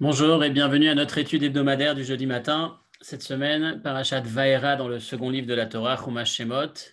Bonjour et bienvenue à notre étude hebdomadaire du jeudi matin. Cette semaine, Parashat Vaera dans le second livre de la Torah, Chumash Shemot,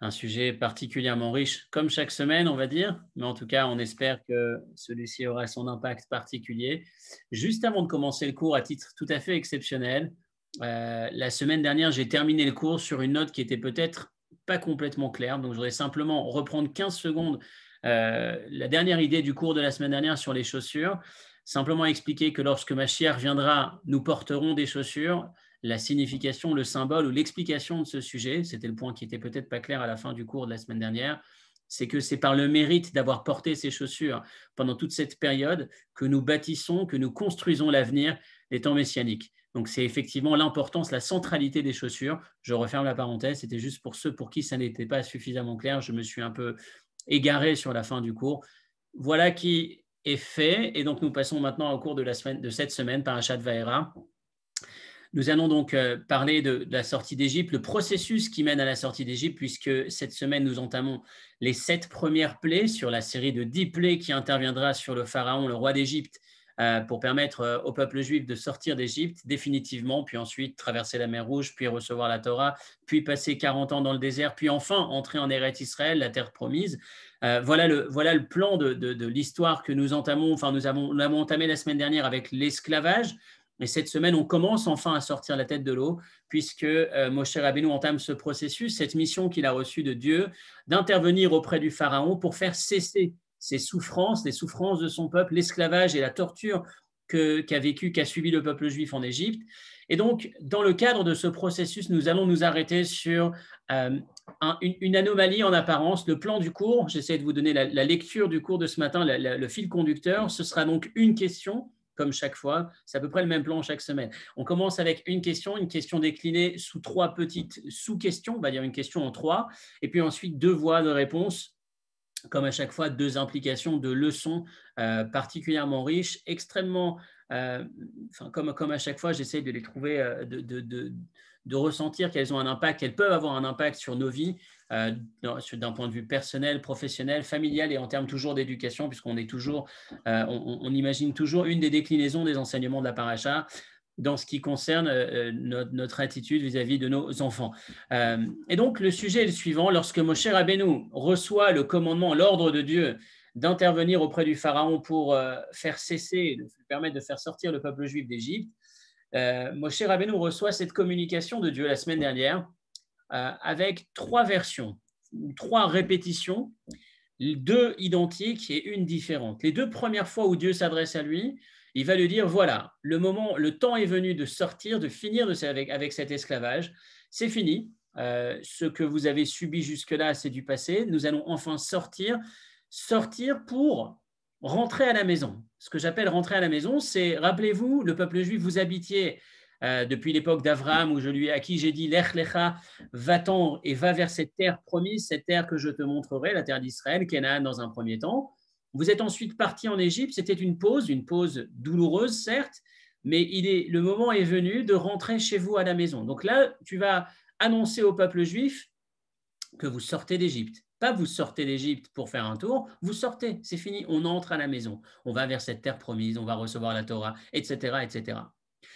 un sujet particulièrement riche, comme chaque semaine, on va dire, mais en tout cas, on espère que celui-ci aura son impact particulier. Juste avant de commencer le cours, à titre tout à fait exceptionnel, euh, la semaine dernière, j'ai terminé le cours sur une note qui était peut-être pas complètement claire, donc je voudrais simplement reprendre 15 secondes euh, la dernière idée du cours de la semaine dernière sur les chaussures. Simplement expliquer que lorsque ma chère viendra, nous porterons des chaussures. La signification, le symbole ou l'explication de ce sujet, c'était le point qui était peut-être pas clair à la fin du cours de la semaine dernière, c'est que c'est par le mérite d'avoir porté ces chaussures pendant toute cette période que nous bâtissons, que nous construisons l'avenir des temps messianiques. Donc c'est effectivement l'importance, la centralité des chaussures. Je referme la parenthèse, c'était juste pour ceux pour qui ça n'était pas suffisamment clair. Je me suis un peu égaré sur la fin du cours. Voilà qui est fait. Et donc, nous passons maintenant au cours de, la semaine, de cette semaine par Achat Vaera. Nous allons donc euh, parler de, de la sortie d'Égypte, le processus qui mène à la sortie d'Égypte, puisque cette semaine, nous entamons les sept premières plaies sur la série de dix plaies qui interviendra sur le pharaon, le roi d'Égypte, euh, pour permettre euh, au peuple juif de sortir d'Égypte définitivement, puis ensuite traverser la mer Rouge, puis recevoir la Torah, puis passer 40 ans dans le désert, puis enfin entrer en Eretz Israël, la terre promise. Euh, voilà, le, voilà le plan de, l'histoire que nous entamons, enfin nous avons, nous entamé la semaine dernière avec l'esclavage, et cette semaine, on commence enfin à sortir la tête de l'eau, puisque Moshe Rabbeinu entame ce processus, cette mission qu'il a reçue de Dieu, d'intervenir auprès du Pharaon pour faire cesser ses souffrances, les souffrances de son peuple, l'esclavage et la torture qu'a vécu, qu'a subi le peuple juif en Égypte. Et donc, dans le cadre de ce processus, nous allons nous arrêter sur euh, une, anomalie en apparence. Le plan du cours, j'essaie de vous donner la, lecture du cours de ce matin, le fil conducteur, ce sera donc une question, comme chaque fois. C'est à peu près le même plan chaque semaine. On commence avec une question, une question déclinée sous trois petites sous-questions, on va dire une question en trois, et puis ensuite deux voies de réponse comme à chaque fois, deux implications, deux leçons euh, particulièrement riches, extrêmement, euh, comme, à chaque fois, j'essaie de les trouver, euh, de, de, de, ressentir qu'elles ont un impact, qu'elles peuvent avoir un impact sur nos vies, d'un point de vue personnel, professionnel, familial et en termes toujours d'éducation, puisqu'on est toujours, on, imagine toujours une des déclinaisons des enseignements de la paracha, dans ce qui concerne euh, euh, notre, attitude vis-à-vis de nos enfants. Euh, et donc, le sujet est le suivant. Lorsque Moshe Rabbeinu reçoit le commandement, l'ordre de Dieu d'intervenir auprès du Pharaon pour faire cesser, permettre de faire sortir le peuple juif d'Égypte, Moshe Rabbeinu reçoit cette communication de Dieu la semaine dernière avec trois versions, trois répétitions, deux identiques et une différente. Les deux premières fois où Dieu s'adresse à lui, il va lui dire, voilà, le moment, le temps est venu de sortir, de finir de, avec, cet esclavage. C'est fini. Euh, ce que vous avez subi jusque-là, c'est du passé. Nous allons enfin sortir, sortir pour rentrer à la maison. Ce que j'appelle rentrer à la maison, c'est, rappelez-vous, le peuple juif, vous habitiez euh, depuis l'époque d'Avram, où je lui, à qui j'ai dit, Lech va-t'en et va vers cette terre promise, cette terre que je te montrerai, la terre d'Israël, Canaan dans un premier temps. Vous êtes ensuite parti en Égypte, c'était une pause, une pause douloureuse, certes, mais il est, le moment est venu de rentrer chez vous à la maison. Donc là, tu vas annoncer au peuple juif que vous sortez d'Égypte. Pas vous sortez d'Égypte pour faire un tour, vous sortez, c'est fini, on entre à la maison, on va vers cette terre promise, on va recevoir la Torah, etc. etc.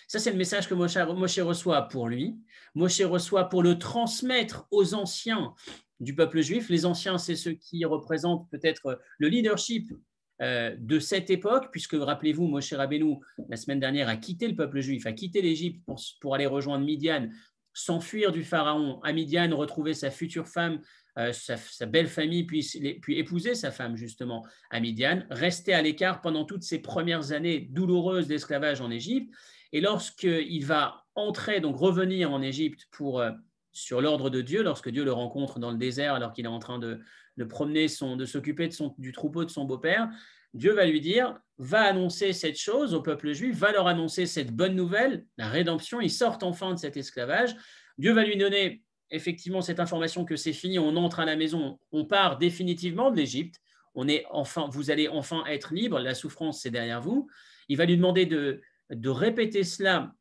Ça, c'est le message que Moshe reçoit pour lui. Moshe reçoit pour le transmettre aux anciens du peuple juif. Les anciens, c'est ce qui représente peut-être euh, le leadership euh, de cette époque, puisque rappelez-vous, Moshe Rabbeinu, la semaine dernière, a quitté le peuple juif, a quitté l'Égypte pour, aller rejoindre Midian, s'enfuir du pharaon, à Midian, retrouver sa future femme, euh, sa, belle famille, puis, puis, épouser sa femme, justement, à Midian, rester à l'écart pendant toutes ces premières années douloureuses d'esclavage en Égypte. Et lorsqu'il va entrer, donc revenir en Égypte pour sur l'ordre de Dieu, lorsque Dieu le rencontre dans le désert alors qu'il est en train de, de promener son, de s'occuper de son, du troupeau de son beau-père, Dieu va lui dire, va annoncer cette chose au peuple juif, va leur annoncer cette bonne nouvelle, la rédemption, ils sortent enfin de cet esclavage. Dieu va lui donner effectivement cette information que c'est fini, on entre à la maison, on part définitivement de l'Égypte, on est enfin, vous allez enfin être libre, la souffrance c'est derrière vous. Il va lui demander de, de répéter cela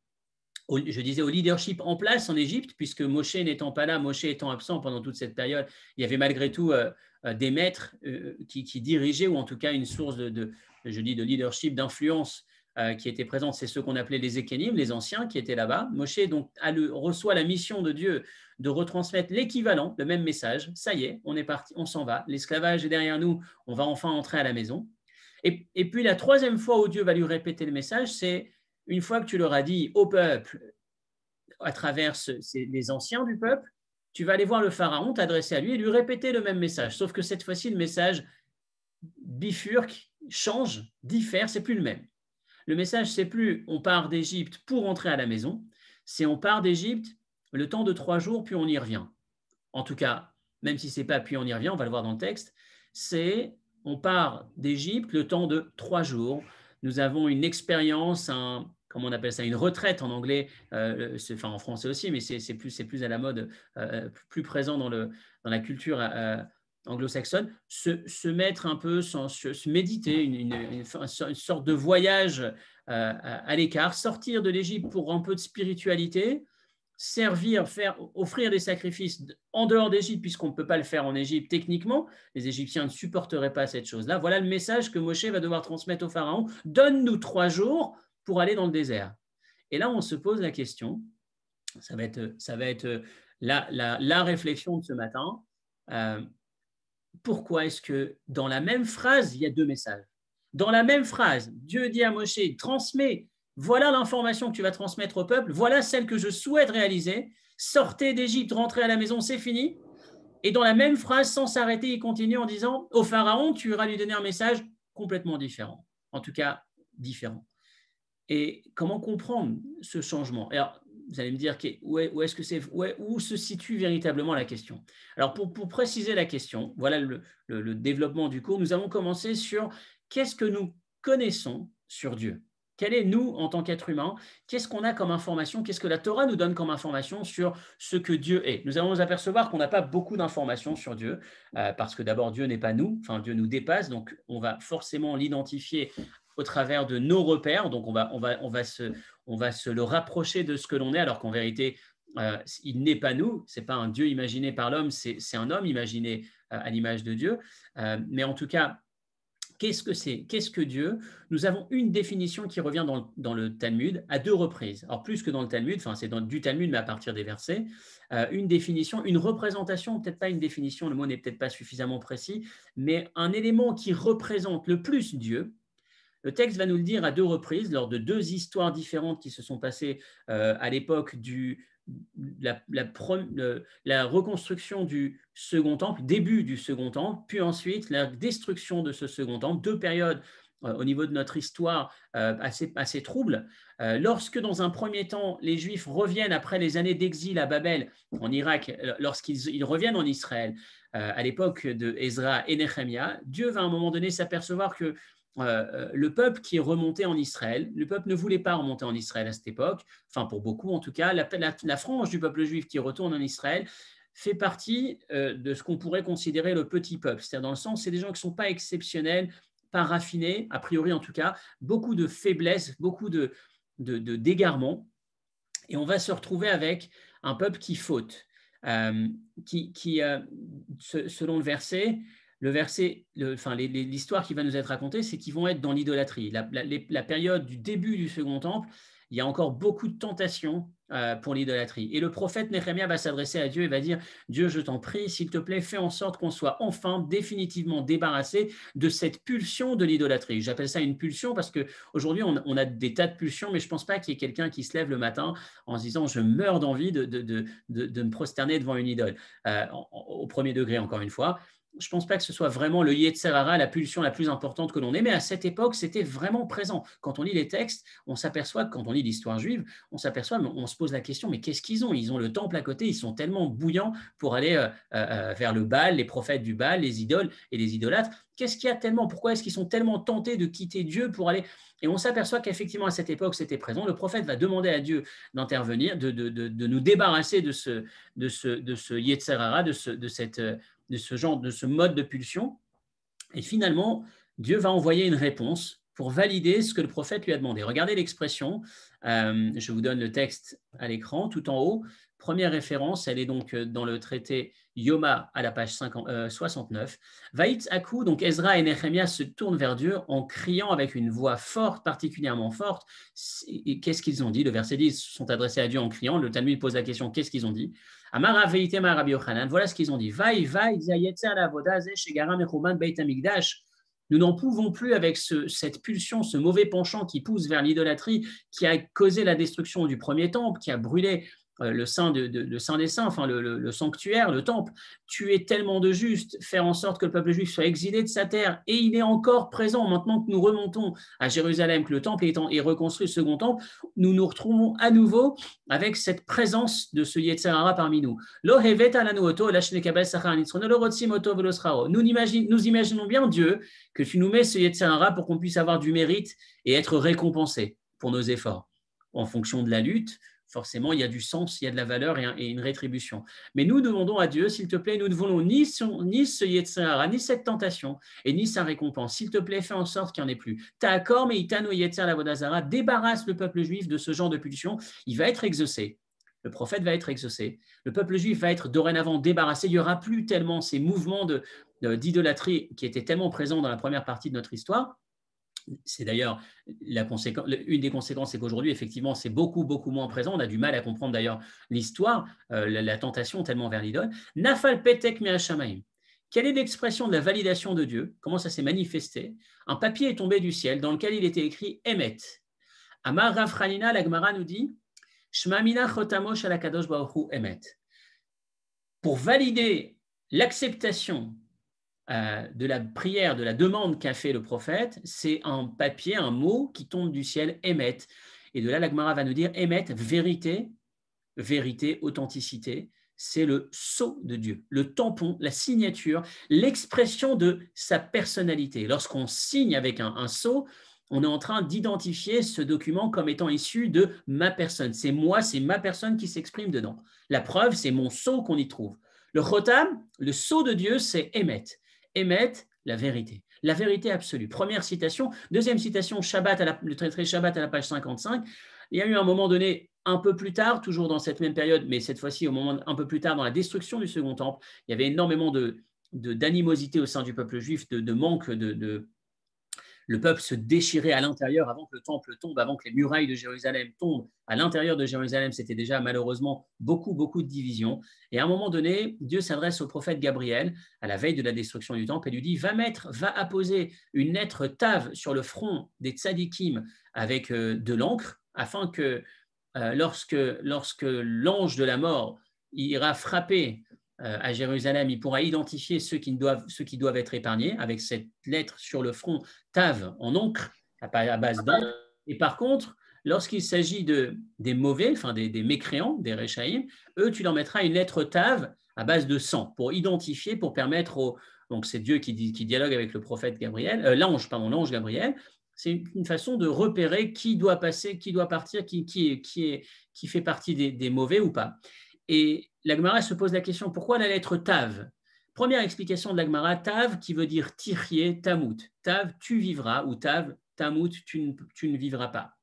je disais, au leadership en place en Égypte, puisque Moshe n'étant pas là, Moshe étant absent pendant toute cette période, il y avait malgré tout euh, euh, des maîtres euh, qui, dirigeaient, ou en tout cas une source de, je dis, de leadership, d'influence qui était présente. C'est ce qu'on appelait les échénimes, les anciens qui étaient là-bas. Moshe donc, reçoit la mission de Dieu de retransmettre l'équivalent, le même message. Ça y est, on est parti, on s'en va. L'esclavage est derrière nous, on va enfin entrer à la maison. et puis la troisième fois où Dieu va lui répéter le message, c'est une fois que tu leur as dit au peuple, à travers les anciens du peuple, tu vas aller voir le pharaon, t'adresser à lui et lui répéter le même message. Sauf que cette fois-ci, le message bifurque, change, diffère, c'est plus le même. Le message, c'est plus on part d'Égypte pour rentrer à la maison, c'est on part d'Égypte le temps de trois jours, puis on y revient. En tout cas, même si c'est pas puis on y revient, on va le voir dans le texte, c'est on part d'Égypte le temps de trois jours. Nous avons une expérience, un, on appelle ça, une retraite en anglais, euh, enfin en français aussi, mais c'est plus, plus à la mode, euh, euh, plus présent dans, la culture euh, anglo-saxonne, se, mettre un peu, sans, se, méditer, une, sorte de voyage à, l'écart, sortir de l'Égypte pour un peu de spiritualité, servir, faire, offrir des sacrifices en dehors d'Égypte, puisqu'on ne peut pas le faire en Égypte techniquement. Les Égyptiens ne supporteraient pas cette chose-là. Voilà le message que Moshe va devoir transmettre au Pharaon. Donne-nous trois jours pour aller dans le désert. Et là, on se pose la question, ça va être, ça va être euh, la, réflexion de ce matin, euh, pourquoi est-ce que dans la même phrase, il y a deux messages Dans la même phrase, Dieu dit à Moshe, transmets, voilà l'information que tu vas transmettre au peuple, voilà celle que je souhaite réaliser, sortez d'Égypte, rentrez à la maison, c'est fini. Et dans la même phrase, sans s'arrêter, il continue en disant, au Pharaon, tu iras lui donner un message complètement différent, en tout cas différent. Et comment comprendre ce changement Alors, vous allez me dire où, est, ce que se situe véritablement la question Alors, pour, préciser la question, voilà le, développement du cours. Nous allons commencer sur qu'est-ce que nous connaissons sur Dieu quel est nous en tant qu'être humain Qu'est-ce qu'on a comme information Qu'est-ce que la Torah nous donne comme information sur ce que Dieu est Nous allons nous apercevoir qu'on n'a pas beaucoup d'informations sur Dieu, euh, parce que d'abord Dieu n'est pas nous, enfin Dieu nous dépasse, donc on va forcément l'identifier au travers de nos repères. Donc, on va, on va, on va, se, on va se le rapprocher de ce que l'on est, alors qu'en vérité, euh, il n'est pas nous, c'est pas un Dieu imaginé par l'homme, c'est un homme imaginé euh, à l'image de Dieu. Euh, mais en tout cas, qu'est-ce que c'est Qu'est-ce que Dieu Nous avons une définition qui revient dans le, dans le, Talmud à deux reprises. Alors plus que dans le Talmud, enfin c'est du Talmud mais à partir des versets, une définition, une représentation, peut-être pas une définition, le mot n'est peut-être pas suffisamment précis, mais un élément qui représente le plus Dieu, le texte va nous le dire à deux reprises, lors de deux histoires différentes qui se sont passées euh, à l'époque du, la, reconstruction du Second Temple, début du Second Temple, puis ensuite la destruction de ce Second Temple, deux périodes euh, au niveau de notre histoire euh, assez, troubles. lorsque dans un premier temps, les Juifs reviennent après les années d'exil à Babel, en Irak, lorsqu'ils reviennent en Israël, à l'époque de Ezra et Nehemiah, Dieu va à un moment donné s'apercevoir que euh, euh, le peuple qui est remonté en Israël, le peuple ne voulait pas remonter en Israël à cette époque, enfin pour beaucoup en tout cas, la, frange du peuple juif qui retourne en Israël fait partie euh, de ce qu'on pourrait considérer le petit peuple, c'est-à-dire dans le sens, c'est des gens qui ne sont pas exceptionnels, pas raffinés, a priori en tout cas, beaucoup de faiblesses, beaucoup de, de, d'égarements, et on va se retrouver avec un peuple qui faute, qui selon le verset, le verset, enfin, l'histoire qui va nous être racontée, c'est qu'ils vont être dans l'idolâtrie. La, période du début du Second Temple, il y a encore beaucoup de tentations euh, pour l'idolâtrie. Et le prophète Néhémie va s'adresser à Dieu et va dire Dieu, je t'en prie, s'il te plaît, fais en sorte qu'on soit enfin définitivement débarrassé de cette pulsion de l'idolâtrie. J'appelle ça une pulsion parce que aujourd'hui on, a des tas de pulsions, mais je ne pense pas qu'il y ait quelqu'un qui se lève le matin en se disant Je meurs d'envie de, de, de, me prosterner devant une idole, euh, au premier degré, encore une fois je pense pas que ce soit vraiment le Yetzerara, la pulsion la plus importante que l'on ait, mais à cette époque, c'était vraiment présent. Quand on lit les textes, on s'aperçoit, quand on lit l'histoire juive, on s'aperçoit, on se pose la question, mais qu'est-ce qu'ils ont Ils ont le temple à côté, ils sont tellement bouillants pour aller euh, euh, vers le Baal, les prophètes du Baal, les idoles et les idolâtres. Qu'est-ce qu'il y a tellement Pourquoi est-ce qu'ils sont tellement tentés de quitter Dieu pour aller Et on s'aperçoit qu'effectivement, à cette époque, c'était présent. Le prophète va demander à Dieu d'intervenir, de, nous débarrasser de ce, de ce, de ce de, ce, de cette euh, de ce genre, de ce mode de pulsion. Et finalement, Dieu va envoyer une réponse pour valider ce que le prophète lui a demandé. Regardez l'expression, euh, je vous donne le texte à l'écran tout en haut, première référence, elle est donc euh, dans le traité Yoma à la page 69. Vaït Akou, donc Ezra et Nehemiah se tournent vers Dieu en criant avec une voix forte, particulièrement forte. Qu'est-ce qu'ils ont dit Le verset 10 sont adressés à Dieu en criant. Le Talmud pose la question qu'est-ce qu'ils ont dit Amara Veitema Rabbi voilà ce qu'ils ont dit. Vaï, Vaï, Beit Amigdash. Nous n'en pouvons plus avec cette pulsion, ce mauvais penchant qui pousse vers l'idolâtrie, qui a causé la destruction du premier temple, qui a brûlé euh, le saint, des saints, le, sanctuaire, le temple, tu es tellement de juste faire en sorte que le peuple juif soit exilé de sa terre, et il est encore présent maintenant que nous remontons à Jérusalem, que le temple est, reconstruit, le second temple, nous nous retrouvons à nouveau avec cette présence de ce Yetzirah parmi nous. Nous imaginons, bien, Dieu, que tu nous mets ce Yetzirah pour qu'on puisse avoir du mérite et être récompensé pour nos efforts en fonction de la lutte, forcément, il y a du sens, il y a de la valeur et, une rétribution. Mais nous demandons à Dieu, s'il te plaît, nous ne voulons ni, ce Yetzirah, ni cette tentation, et ni sa récompense. S'il te plaît, fais en sorte qu'il n'y en ait plus. accord, mais Itano Yetzirah, la Vodazara débarrasse le peuple juif de ce genre de pulsion. Il va être exaucé. Le prophète va être exaucé. Le peuple juif va être dorénavant débarrassé. Il n'y aura plus tellement ces mouvements d'idolâtrie qui étaient tellement présents dans la première partie de notre histoire. C'est d'ailleurs une des conséquences, c'est qu'aujourd'hui, effectivement, c'est beaucoup, beaucoup moins présent. On a du mal à comprendre d'ailleurs l'histoire, euh, la, tentation tellement vers l'idole. Nafal petek Quelle est l'expression de la validation de Dieu Comment ça s'est manifesté Un papier est tombé du ciel dans lequel il était écrit Emet. Amar Rafranina, l'Agmara nous dit Shmamina chotamosh Emet. Pour valider l'acceptation euh, de la prière, de la demande qu'a fait le prophète, c'est un papier, un mot qui tombe du ciel, émet. Et de là, l'Agmara va nous dire émet, vérité, vérité, authenticité. C'est le sceau de Dieu, le tampon, la signature, l'expression de sa personnalité. Lorsqu'on signe avec un, un sceau, on est en train d'identifier ce document comme étant issu de ma personne. C'est moi, c'est ma personne qui s'exprime dedans. La preuve, c'est mon sceau qu'on y trouve. Le chotam, le sceau de Dieu, c'est émet émettent la vérité. La vérité absolue. Première citation. Deuxième citation, Shabbat à la, le traité Shabbat à la page 55. Il y a eu un moment donné, un peu plus tard, toujours dans cette même période, mais cette fois-ci au moment un peu plus tard, dans la destruction du Second Temple, il y avait énormément de d'animosité au sein du peuple juif, de, manque de, le peuple se déchirait à l'intérieur avant que le temple tombe, avant que les murailles de Jérusalem tombent. À l'intérieur de Jérusalem, c'était déjà malheureusement beaucoup, beaucoup de divisions. Et à un moment donné, Dieu s'adresse au prophète Gabriel, à la veille de la destruction du temple, et lui dit, va mettre, va apposer une lettre tave sur le front des tzadikim avec euh, de l'encre, afin que euh, lorsque, lorsque l'ange de la mort ira frapper euh, à Jérusalem, il pourra identifier ceux qui, doivent, ceux qui doivent être épargnés avec cette lettre sur le front, Tav, en encre, à base d'encre. Et par contre, lorsqu'il s'agit de, des mauvais, enfin des, mécréants, des Réchaïm, eux, tu leur mettras une lettre Tav à base de sang pour identifier, pour permettre aux. Donc c'est Dieu qui, dialogue avec le prophète Gabriel, euh, l'ange, l'ange, mon ange Gabriel. C'est une façon de repérer qui doit passer, qui doit partir, qui, qui, qui, est, qui fait partie des, des mauvais ou pas. Et l'Agmara se pose la question pourquoi la lettre Tav Première explication de l'Agmara Tav qui veut dire Tirier, Tamut. Tav, tu vivras, ou Tav, Tamut, tu ne, vivras pas.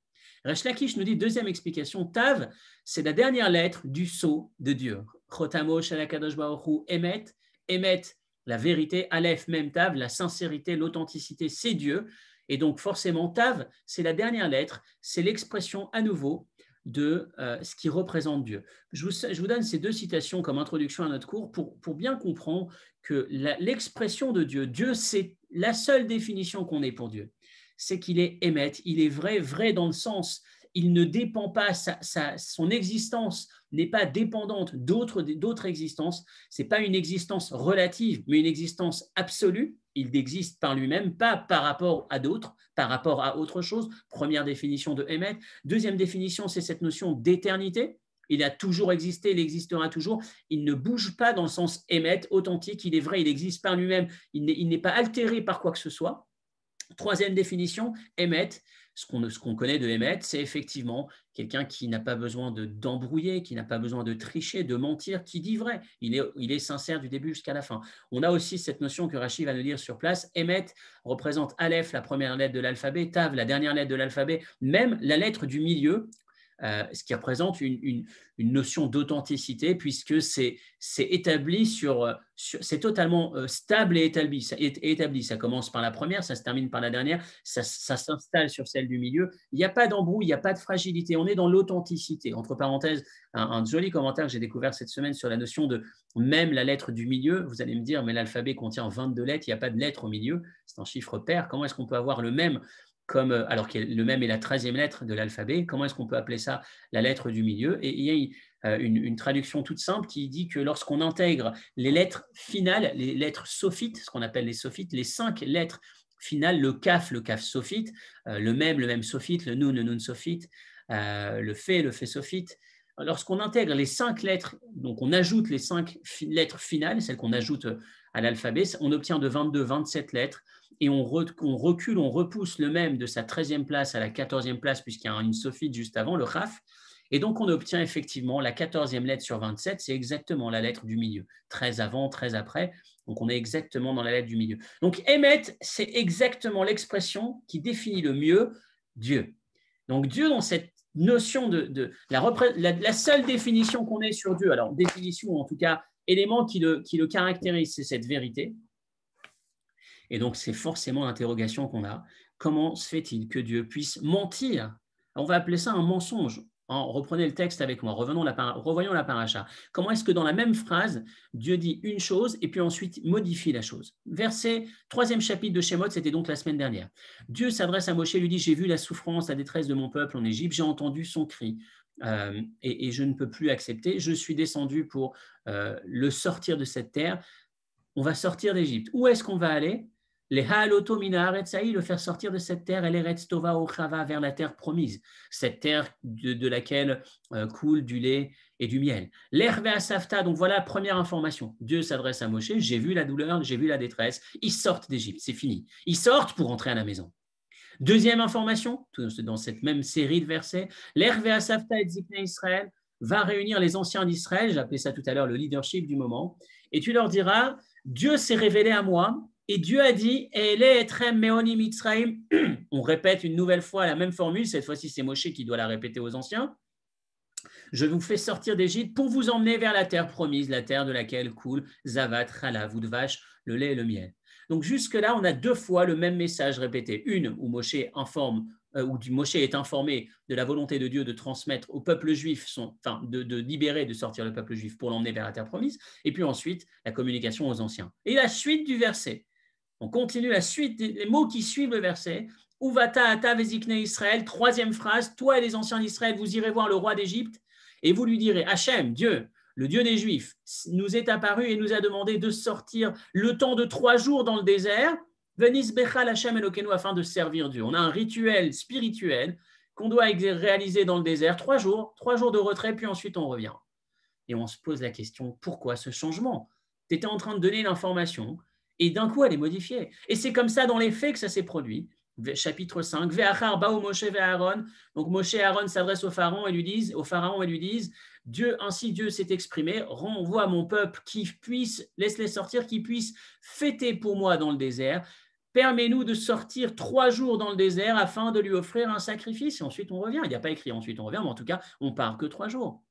Resh nous dit deuxième explication Tav, c'est la dernière lettre du sceau de Dieu. Chotamo, Alakadosh Hu, Emet, Emet, la vérité, Aleph, même Tav, la sincérité, l'authenticité, c'est Dieu. Et donc forcément, Tav, c'est la dernière lettre, c'est l'expression à nouveau de euh, ce qui représente Dieu. Je vous, donne ces deux citations comme introduction à notre cours pour, bien comprendre que l'expression de Dieu, Dieu, c'est la seule définition qu'on ait pour Dieu. C'est qu'il est émette, il est vrai, vrai dans le sens, il ne dépend pas, sa, son existence n'est pas dépendante d'autres existences. Ce n'est pas une existence relative, mais une existence absolue il n'existe par lui-même, pas par rapport à d'autres, par rapport à autre chose. Première définition de émettre ». Deuxième définition, c'est cette notion d'éternité. Il a toujours existé, il existera toujours. Il ne bouge pas dans le sens émettre », authentique, il est vrai, il existe par lui-même, il n'est pas altéré par quoi que ce soit. Troisième définition, émettre » ce qu'on connaît de Emmet, c'est effectivement quelqu'un qui n'a pas besoin d'embrouiller, qui n'a pas besoin de tricher, de mentir, qui dit vrai. Il est, il est sincère du début jusqu'à la fin. On a aussi cette notion que Rachid va nous dire sur place. Emmet représente Aleph, la première lettre de l'alphabet, Tav, la dernière lettre de l'alphabet, même la lettre du milieu euh, ce qui représente une, notion d'authenticité, puisque c'est établi euh, sur, c'est totalement euh, stable et établi, ça, commence par la première, ça se termine par la dernière, ça, s'installe sur celle du milieu. Il n'y a pas d'embrouille, il n'y a pas de fragilité, on est dans l'authenticité. Entre parenthèses, un, joli commentaire que j'ai découvert cette semaine sur la notion de même la lettre du milieu. Vous allez me dire, mais l'alphabet contient 22 lettres, il n'y a pas de lettre au milieu, c'est un chiffre pair. Comment est-ce qu'on peut avoir le même euh, alors que le même est la troisième lettre de l'alphabet, comment est-ce qu'on peut appeler ça la lettre du milieu Et il y a euh, une, traduction toute simple qui dit que lorsqu'on intègre les lettres finales, les lettres sophites, ce qu'on appelle les sophites, les cinq lettres finales, le kaf, le kaf sophite, euh, le même, le même sophite, le nun, le nun sophite, le fait, le fait sophite, lorsqu'on intègre les cinq lettres, donc on ajoute les cinq lettres finales, celles qu'on ajoute à l'alphabet, on obtient de 22, 27 lettres et on, recule, on repousse le même de sa 13e place à la 14e place, puisqu'il y a une Sophie juste avant, le RAF. Et donc, on obtient effectivement la 14e lettre sur 27, c'est exactement la lettre du milieu. 13 avant, 13 après. Donc, on est exactement dans la lettre du milieu. Donc, émettre, c'est exactement l'expression qui définit le mieux Dieu. Donc, Dieu, dans cette notion de, la, seule définition qu'on ait sur Dieu, alors définition, ou en tout cas, élément qui le caractérise, c'est cette vérité, et donc, c'est forcément l'interrogation qu'on a. Comment se fait-il que Dieu puisse mentir On va appeler ça un mensonge. reprenez le texte avec moi, Revenons la, revoyons la paracha. Comment est-ce que dans la même phrase, Dieu dit une chose et puis ensuite modifie la chose Verset, troisième chapitre de Shemot, c'était donc la semaine dernière. Dieu s'adresse à Moshe, lui dit, j'ai vu la souffrance, la détresse de mon peuple en Égypte, j'ai entendu son cri. Euh, et, je ne peux plus accepter, je suis descendu pour euh, le sortir de cette terre, on va sortir d'Égypte. Où est-ce qu'on va aller les le faire sortir de cette terre, et Tova Ochava, vers la terre promise, cette terre de, laquelle euh, coule du lait et du miel. L'Hervé Asafta, donc voilà la première information. Dieu s'adresse à Moshe, j'ai vu la douleur, j'ai vu la détresse, ils sortent d'Égypte, c'est fini. Ils sortent pour rentrer à la maison. Deuxième information, dans cette même série de versets, l'Hervé Asafta et zikne Israël va réunir les anciens d'Israël, j'appelais ça tout à l'heure le leadership du moment, et tu leur diras, Dieu s'est révélé à moi et Dieu a dit, on répète une nouvelle fois la même formule, cette fois-ci c'est Moshe qui doit la répéter aux anciens. Je vous fais sortir d'Égypte pour vous emmener vers la terre promise, la terre de laquelle coule Zavat, vous de vache, le lait et le miel. Donc jusque-là, on a deux fois le même message répété. Une où Moshe informe euh, où Moshe est informé de la volonté de Dieu de transmettre au peuple juif, son, enfin de, de, libérer, de sortir le peuple juif pour l'emmener vers la terre promise, et puis ensuite la communication aux anciens. Et la suite du verset, on continue la suite, les mots qui suivent le verset. Uvata ata vezikne Israël, troisième phrase, toi et les anciens d'Israël, vous irez voir le roi d'Égypte et vous lui direz, Hachem, Dieu, le Dieu des Juifs, nous est apparu et nous a demandé de sortir le temps de trois jours dans le désert, venis bechal Hachem Elokenu, afin de servir Dieu. On a un rituel spirituel qu'on doit réaliser dans le désert, trois jours, trois jours de retrait, puis ensuite on revient. Et on se pose la question, pourquoi ce changement Tu étais en train de donner l'information, et d'un coup, elle est modifiée. Et c'est comme ça, dans les faits, que ça s'est produit. Chapitre 5. Ve'achar ba'o Moshe ve'Aaron. Donc Moshe et Aaron s'adressent au pharaon et lui disent, au pharaon et lui disent, Dieu, ainsi Dieu s'est exprimé, renvoie mon peuple qui puisse, laisse-les sortir, qui puisse fêter pour moi dans le désert. Permets-nous de sortir trois jours dans le désert afin de lui offrir un sacrifice. Et ensuite, on revient. Il n'y a pas écrit ensuite, on revient, mais en tout cas, on part que trois jours.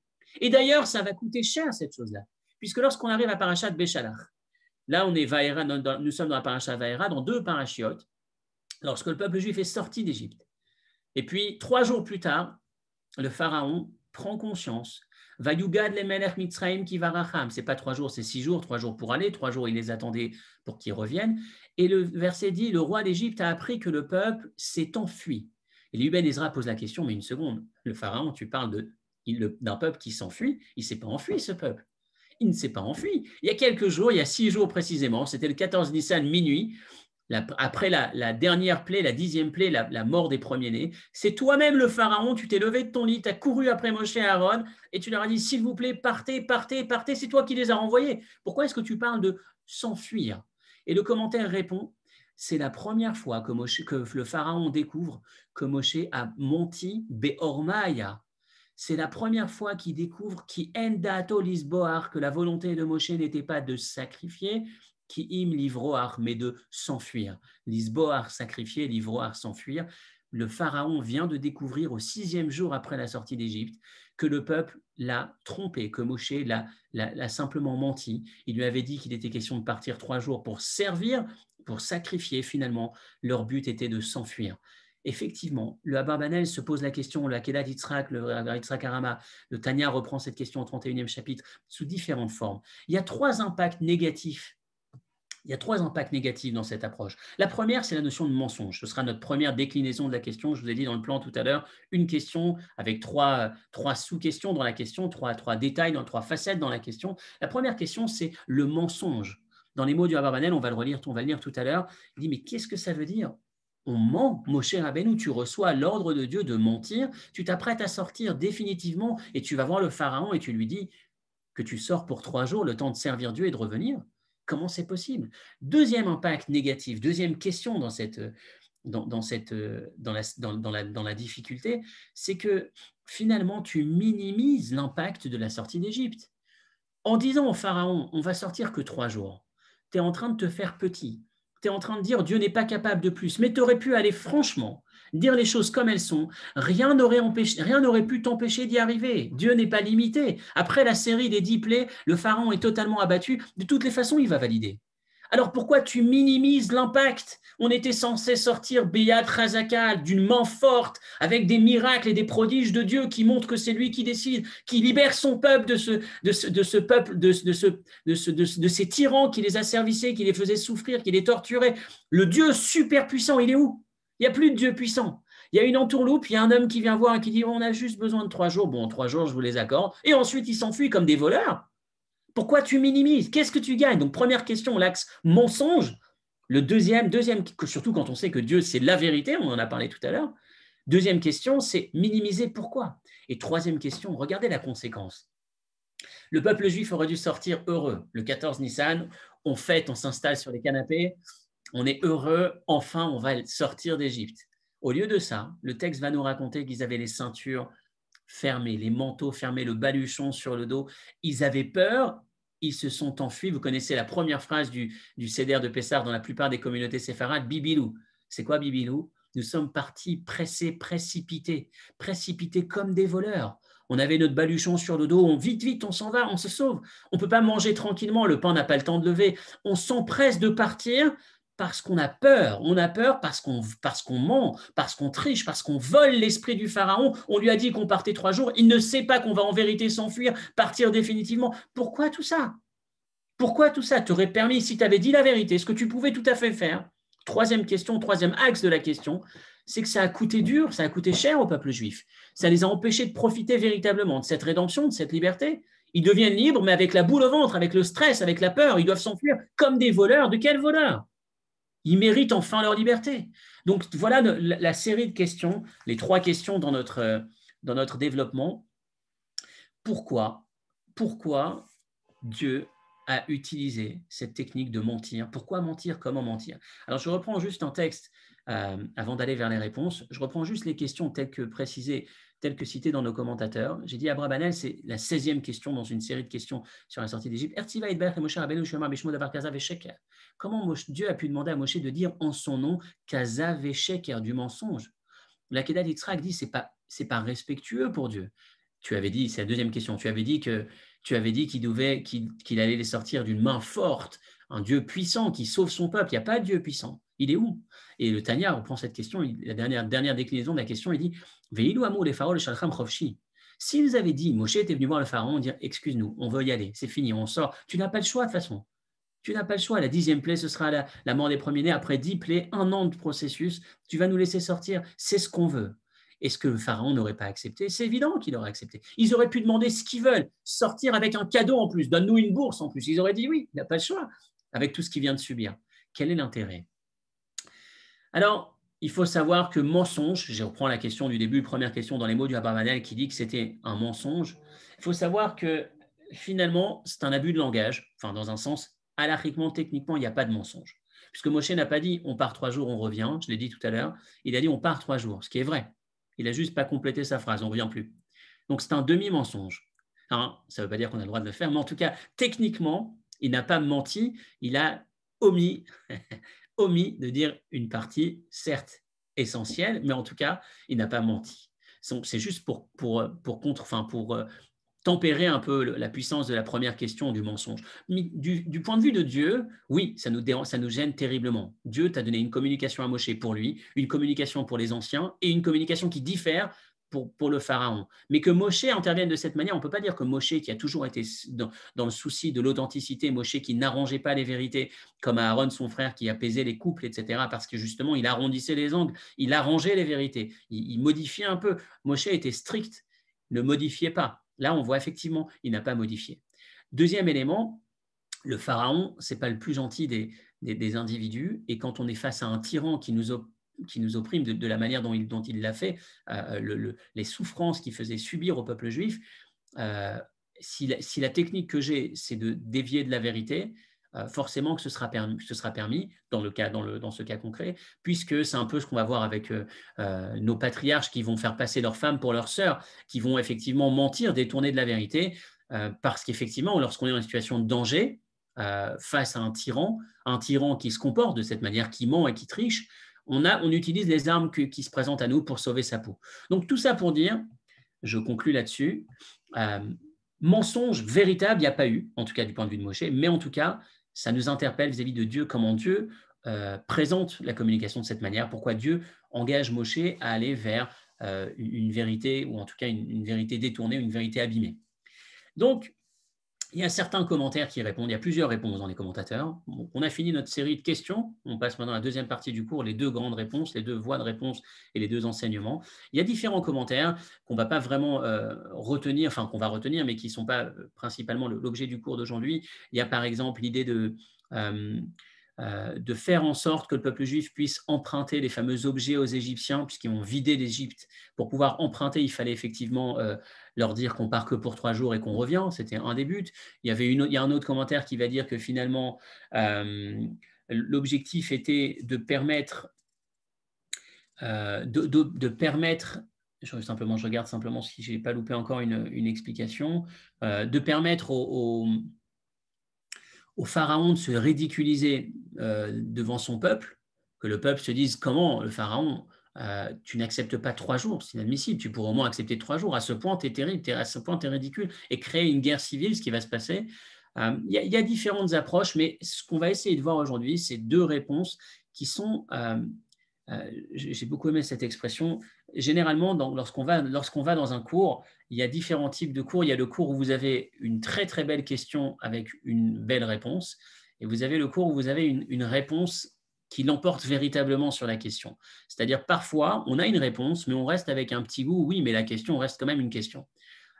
Et d'ailleurs, ça va coûter cher, cette chose-là. Puisque lorsqu'on arrive à Parachat Béchalach, Là, on est nous sommes dans la paracha Vaera, dans deux parachiotes, lorsque le peuple juif est sorti d'Égypte. Et puis, trois jours plus tard, le pharaon prend conscience. Vayugad le melech mitzraim qui varacham. C'est pas trois jours, c'est six jours. Trois jours pour aller, trois jours il les attendait pour qu'ils reviennent. Et le verset dit le roi d'Égypte a appris que le peuple s'est enfui. Et l'Uben Ezra pose la question mais une seconde, le pharaon, tu parles d'un peuple qui s'enfuit, il s'est pas enfui ce peuple il ne s'est pas enfui. Il y a quelques jours, il y a six jours précisément, c'était le 14 Nissan minuit, après la, dernière plaie, la dixième plaie, la, mort des premiers-nés, c'est toi-même le pharaon, tu t'es levé de ton lit, tu as couru après Moshe et Aaron, et tu leur as dit, s'il vous plaît, partez, partez, partez, c'est toi qui les as renvoyés. Pourquoi est-ce que tu parles de s'enfuir Et le commentaire répond, c'est la première fois que, le pharaon découvre que Moshe a menti, Beormaia c'est la première fois qu'il découvre qui endato lisboar, que la volonté de Moshe n'était pas de sacrifier, qui mais de s'enfuir. Lisboar, sacrifier, livroar, s'enfuir. Le pharaon vient de découvrir au sixième jour après la sortie d'Égypte que le peuple l'a trompé, que Moshe l'a simplement menti. Il lui avait dit qu'il était question de partir trois jours pour servir, pour sacrifier finalement. Leur but était de s'enfuir effectivement, le Habarbanel se pose la question, le Akedat Yitzhak, le Yitzhak Arama, le Tania reprend cette question au 31e chapitre sous différentes formes. Il y a trois impacts négatifs il y a trois impacts négatifs dans cette approche. La première, c'est la notion de mensonge. Ce sera notre première déclinaison de la question. Je vous ai dit dans le plan tout à l'heure, une question avec trois, sous-questions dans la question, trois, trois détails, dans, trois facettes dans la question. La première question, c'est le mensonge. Dans les mots du Habarbanel, on va le relire, on va le lire tout à l'heure. Il dit, mais qu'est-ce que ça veut dire on ment, Moshe Rabbeinu, tu reçois l'ordre de Dieu de mentir, tu t'apprêtes à sortir définitivement et tu vas voir le Pharaon et tu lui dis que tu sors pour trois jours le temps de servir Dieu et de revenir. Comment c'est possible Deuxième impact négatif, deuxième question dans cette, dans, la, dans, la, dans la difficulté, c'est que finalement, tu minimises l'impact de la sortie d'Égypte. En disant au Pharaon, on va sortir que trois jours, tu es en train de te faire petit tu es en train de dire Dieu n'est pas capable de plus. Mais tu aurais pu aller franchement, dire les choses comme elles sont. Rien n'aurait, rien n'aurait pu t'empêcher d'y arriver. Dieu n'est pas limité. Après la série des dix plaies, le pharaon est totalement abattu. De toutes les façons, il va valider. Alors pourquoi tu minimises l'impact On était censé sortir Béat Razakal d'une main forte, avec des miracles et des prodiges de Dieu qui montrent que c'est lui qui décide, qui libère son peuple de ce, peuple, de, ces tyrans qui les asservissaient, qui les faisaient souffrir, qui les torturaient. Le Dieu super puissant, il est où Il n'y a plus de Dieu puissant. Il y a une entourloupe, il y a un homme qui vient voir et qui dit On a juste besoin de trois jours. Bon, trois jours, je vous les accorde. Et ensuite, il s'enfuit comme des voleurs. Pourquoi tu minimises Qu'est-ce que tu gagnes Donc, première question, l'axe mensonge. Le deuxième, deuxième, surtout quand on sait que Dieu, c'est la vérité, on en a parlé tout à l'heure. Deuxième question, c'est minimiser pourquoi. Et troisième question, regardez la conséquence. Le peuple juif aurait dû sortir heureux. Le 14 Nissan, on fête, on s'installe sur les canapés, on est heureux, enfin on va sortir d'Égypte. Au lieu de ça, le texte va nous raconter qu'ils avaient les ceintures fermés, les manteaux fermés, le baluchon sur le dos. Ils avaient peur, ils se sont enfuis. Vous connaissez la première phrase du, du de Pessar dans la plupart des communautés séfarades, Bibilou. C'est quoi Bibilou Nous sommes partis pressés, précipités, précipités comme des voleurs. On avait notre baluchon sur le dos, on vite, vite, on s'en va, on se sauve. On ne peut pas manger tranquillement, le pain n'a pas le temps de lever. On s'empresse de partir parce qu'on a peur. On a peur parce qu'on parce qu'on ment, parce qu'on triche, parce qu'on vole l'esprit du pharaon. On lui a dit qu'on partait trois jours. Il ne sait pas qu'on va en vérité s'enfuir, partir définitivement. Pourquoi tout ça Pourquoi tout ça t'aurait permis, si tu avais dit la vérité, ce que tu pouvais tout à fait faire Troisième question, troisième axe de la question, c'est que ça a coûté dur, ça a coûté cher au peuple juif. Ça les a empêchés de profiter véritablement de cette rédemption, de cette liberté. Ils deviennent libres, mais avec la boule au ventre, avec le stress, avec la peur. Ils doivent s'enfuir comme des voleurs. De quels voleurs ils méritent enfin leur liberté. Donc voilà la série de questions, les trois questions dans notre, euh, dans notre développement. Pourquoi Pourquoi Dieu a utilisé cette technique de mentir Pourquoi mentir Comment mentir Alors je reprends juste un texte euh, avant d'aller vers les réponses. Je reprends juste les questions telles que précisées Tel que cité dans nos commentateurs. J'ai dit à Brabanel, c'est la 16e question dans une série de questions sur la sortie d'Égypte. Comment Dieu a pu demander à Moshe de dire en son nom Kaza du mensonge La Kedat dit c'est pas pas respectueux pour Dieu. Tu avais dit, c'est la deuxième question, tu avais dit que tu avais dit qu'il devait qu'il allait les sortir d'une main forte, un Dieu puissant qui sauve son peuple. Il n'y a pas de Dieu puissant il est où Et le Tania reprend cette question, la dernière, déclinaison de la question, il dit Veilou amour les pharaons, shalcham Si S'ils avaient dit, Moshe était venu voir le pharaon, dire Excuse-nous, on veut y aller, c'est fini, on sort. Tu n'as pas le choix de toute façon. Tu n'as pas le choix. La dixième plaie, ce sera la, mort des premiers-nés. Après dix plaies, un an de processus, tu vas nous laisser sortir. C'est ce qu'on veut. Est-ce que le pharaon n'aurait pas accepté C'est évident qu'il aurait accepté. Ils auraient pu demander ce qu'ils veulent, sortir avec un cadeau en plus, donne-nous une bourse en plus. Ils auraient dit oui, il n'a pas le choix, avec tout ce qu'il vient de subir. Quel est l'intérêt alors, il faut savoir que mensonge, je reprends la question du début, première question dans les mots du Habermanel qui dit que c'était un mensonge. Il faut savoir que finalement, c'est un abus de langage. Enfin, dans un sens, alarchiquement, techniquement, il n'y a pas de mensonge. Puisque Moshe n'a pas dit on part trois jours, on revient, je l'ai dit tout à l'heure. Il a dit on part trois jours, ce qui est vrai. Il n'a juste pas complété sa phrase, on ne revient plus. Donc c'est un demi-mensonge. Hein, ça ne veut pas dire qu'on a le droit de le faire, mais en tout cas, techniquement, il n'a pas menti, il a omis omis de dire une partie, certes essentielle, mais en tout cas, il n'a pas menti. C'est juste pour, pour, pour, contre, enfin pour euh, tempérer un peu la puissance de la première question du mensonge. Mais du, point de vue de Dieu, oui, ça nous, dérange, ça nous gêne terriblement. Dieu t'a donné une communication à Moshe pour lui, une communication pour les anciens et une communication qui diffère pour, le Pharaon. Mais que Moshe intervienne de cette manière, on ne peut pas dire que Moshe, qui a toujours été dans, le souci de l'authenticité, Moshe qui n'arrangeait pas les vérités, comme Aaron, son frère, qui apaisait les couples, etc., parce que justement, il arrondissait les angles, il arrangeait les vérités, il, modifiait un peu. Moshe était strict, ne modifiait pas. Là, on voit effectivement, il n'a pas modifié. Deuxième élément, le Pharaon, c'est pas le plus gentil des, des, individus, et quand on est face à un tyran qui nous, qui nous opprime de, la manière dont il, l'a fait, euh, euh, les souffrances qu'il faisait subir au peuple juif, euh, si, la, technique que j'ai, c'est de dévier de la vérité, forcément que ce sera permis, ce sera permis dans, le cas, dans, dans ce cas concret, puisque c'est un peu ce qu'on va voir avec nos patriarches qui vont faire passer leurs femmes pour leurs sœurs, qui vont effectivement mentir, détourner de la vérité, parce qu'effectivement, lorsqu'on est dans une situation de danger, face à un tyran, un tyran qui se comporte de cette manière, qui ment et qui triche, on, a, on utilise les armes qui se présentent à nous pour sauver sa peau. Donc tout ça pour dire, je conclus là-dessus, euh, mensonge véritable, il n'y a pas eu, en tout cas du point de vue de Moshe, mais en tout cas, ça nous interpelle vis-à-vis de Dieu, comment Dieu euh, présente la communication de cette manière, pourquoi Dieu engage Moshe à aller vers euh, une vérité, ou en tout cas une, une vérité détournée, une vérité abîmée. Donc, il y a certains commentaires qui répondent, il y a plusieurs réponses dans les commentateurs. On a fini notre série de questions, on passe maintenant à la deuxième partie du cours, les deux grandes réponses, les deux voies de réponse et les deux enseignements. Il y a différents commentaires qu'on ne va pas vraiment euh, retenir, enfin qu'on va retenir, mais qui ne sont pas euh, principalement l'objet du cours d'aujourd'hui. Il y a par exemple l'idée de... Euh, euh, de faire en sorte que le peuple juif puisse emprunter les fameux objets aux Égyptiens, puisqu'ils ont vidé l'Égypte. Pour pouvoir emprunter, il fallait effectivement euh, leur dire qu'on part que pour trois jours et qu'on revient. C'était un des buts. Il y, avait a un autre commentaire qui va dire que finalement, euh, l'objectif était de permettre, de, permettre je, simplement, je regarde simplement si je n'ai pas loupé encore une, explication, de permettre aux au pharaon de se ridiculiser euh, devant son peuple, que le peuple se dise comment le pharaon, euh, tu n'acceptes pas trois jours, c'est inadmissible, tu pourrais au moins accepter trois jours, à ce point tu es terrible, à ce point tu es ridicule, et créer une guerre civile, ce qui va se passer. Euh, il y, y, a différentes approches, mais ce qu'on va essayer de voir aujourd'hui, c'est deux réponses qui sont, j'ai beaucoup aimé cette expression, généralement, lorsqu'on va, va, dans un cours, il y a différents types de cours. Il y a le cours où vous avez une très très belle question avec une belle réponse, et vous avez le cours où vous avez une, réponse qui l'emporte véritablement sur la question. C'est-à-dire parfois, on a une réponse, mais on reste avec un petit goût, oui, mais la question reste quand même une question.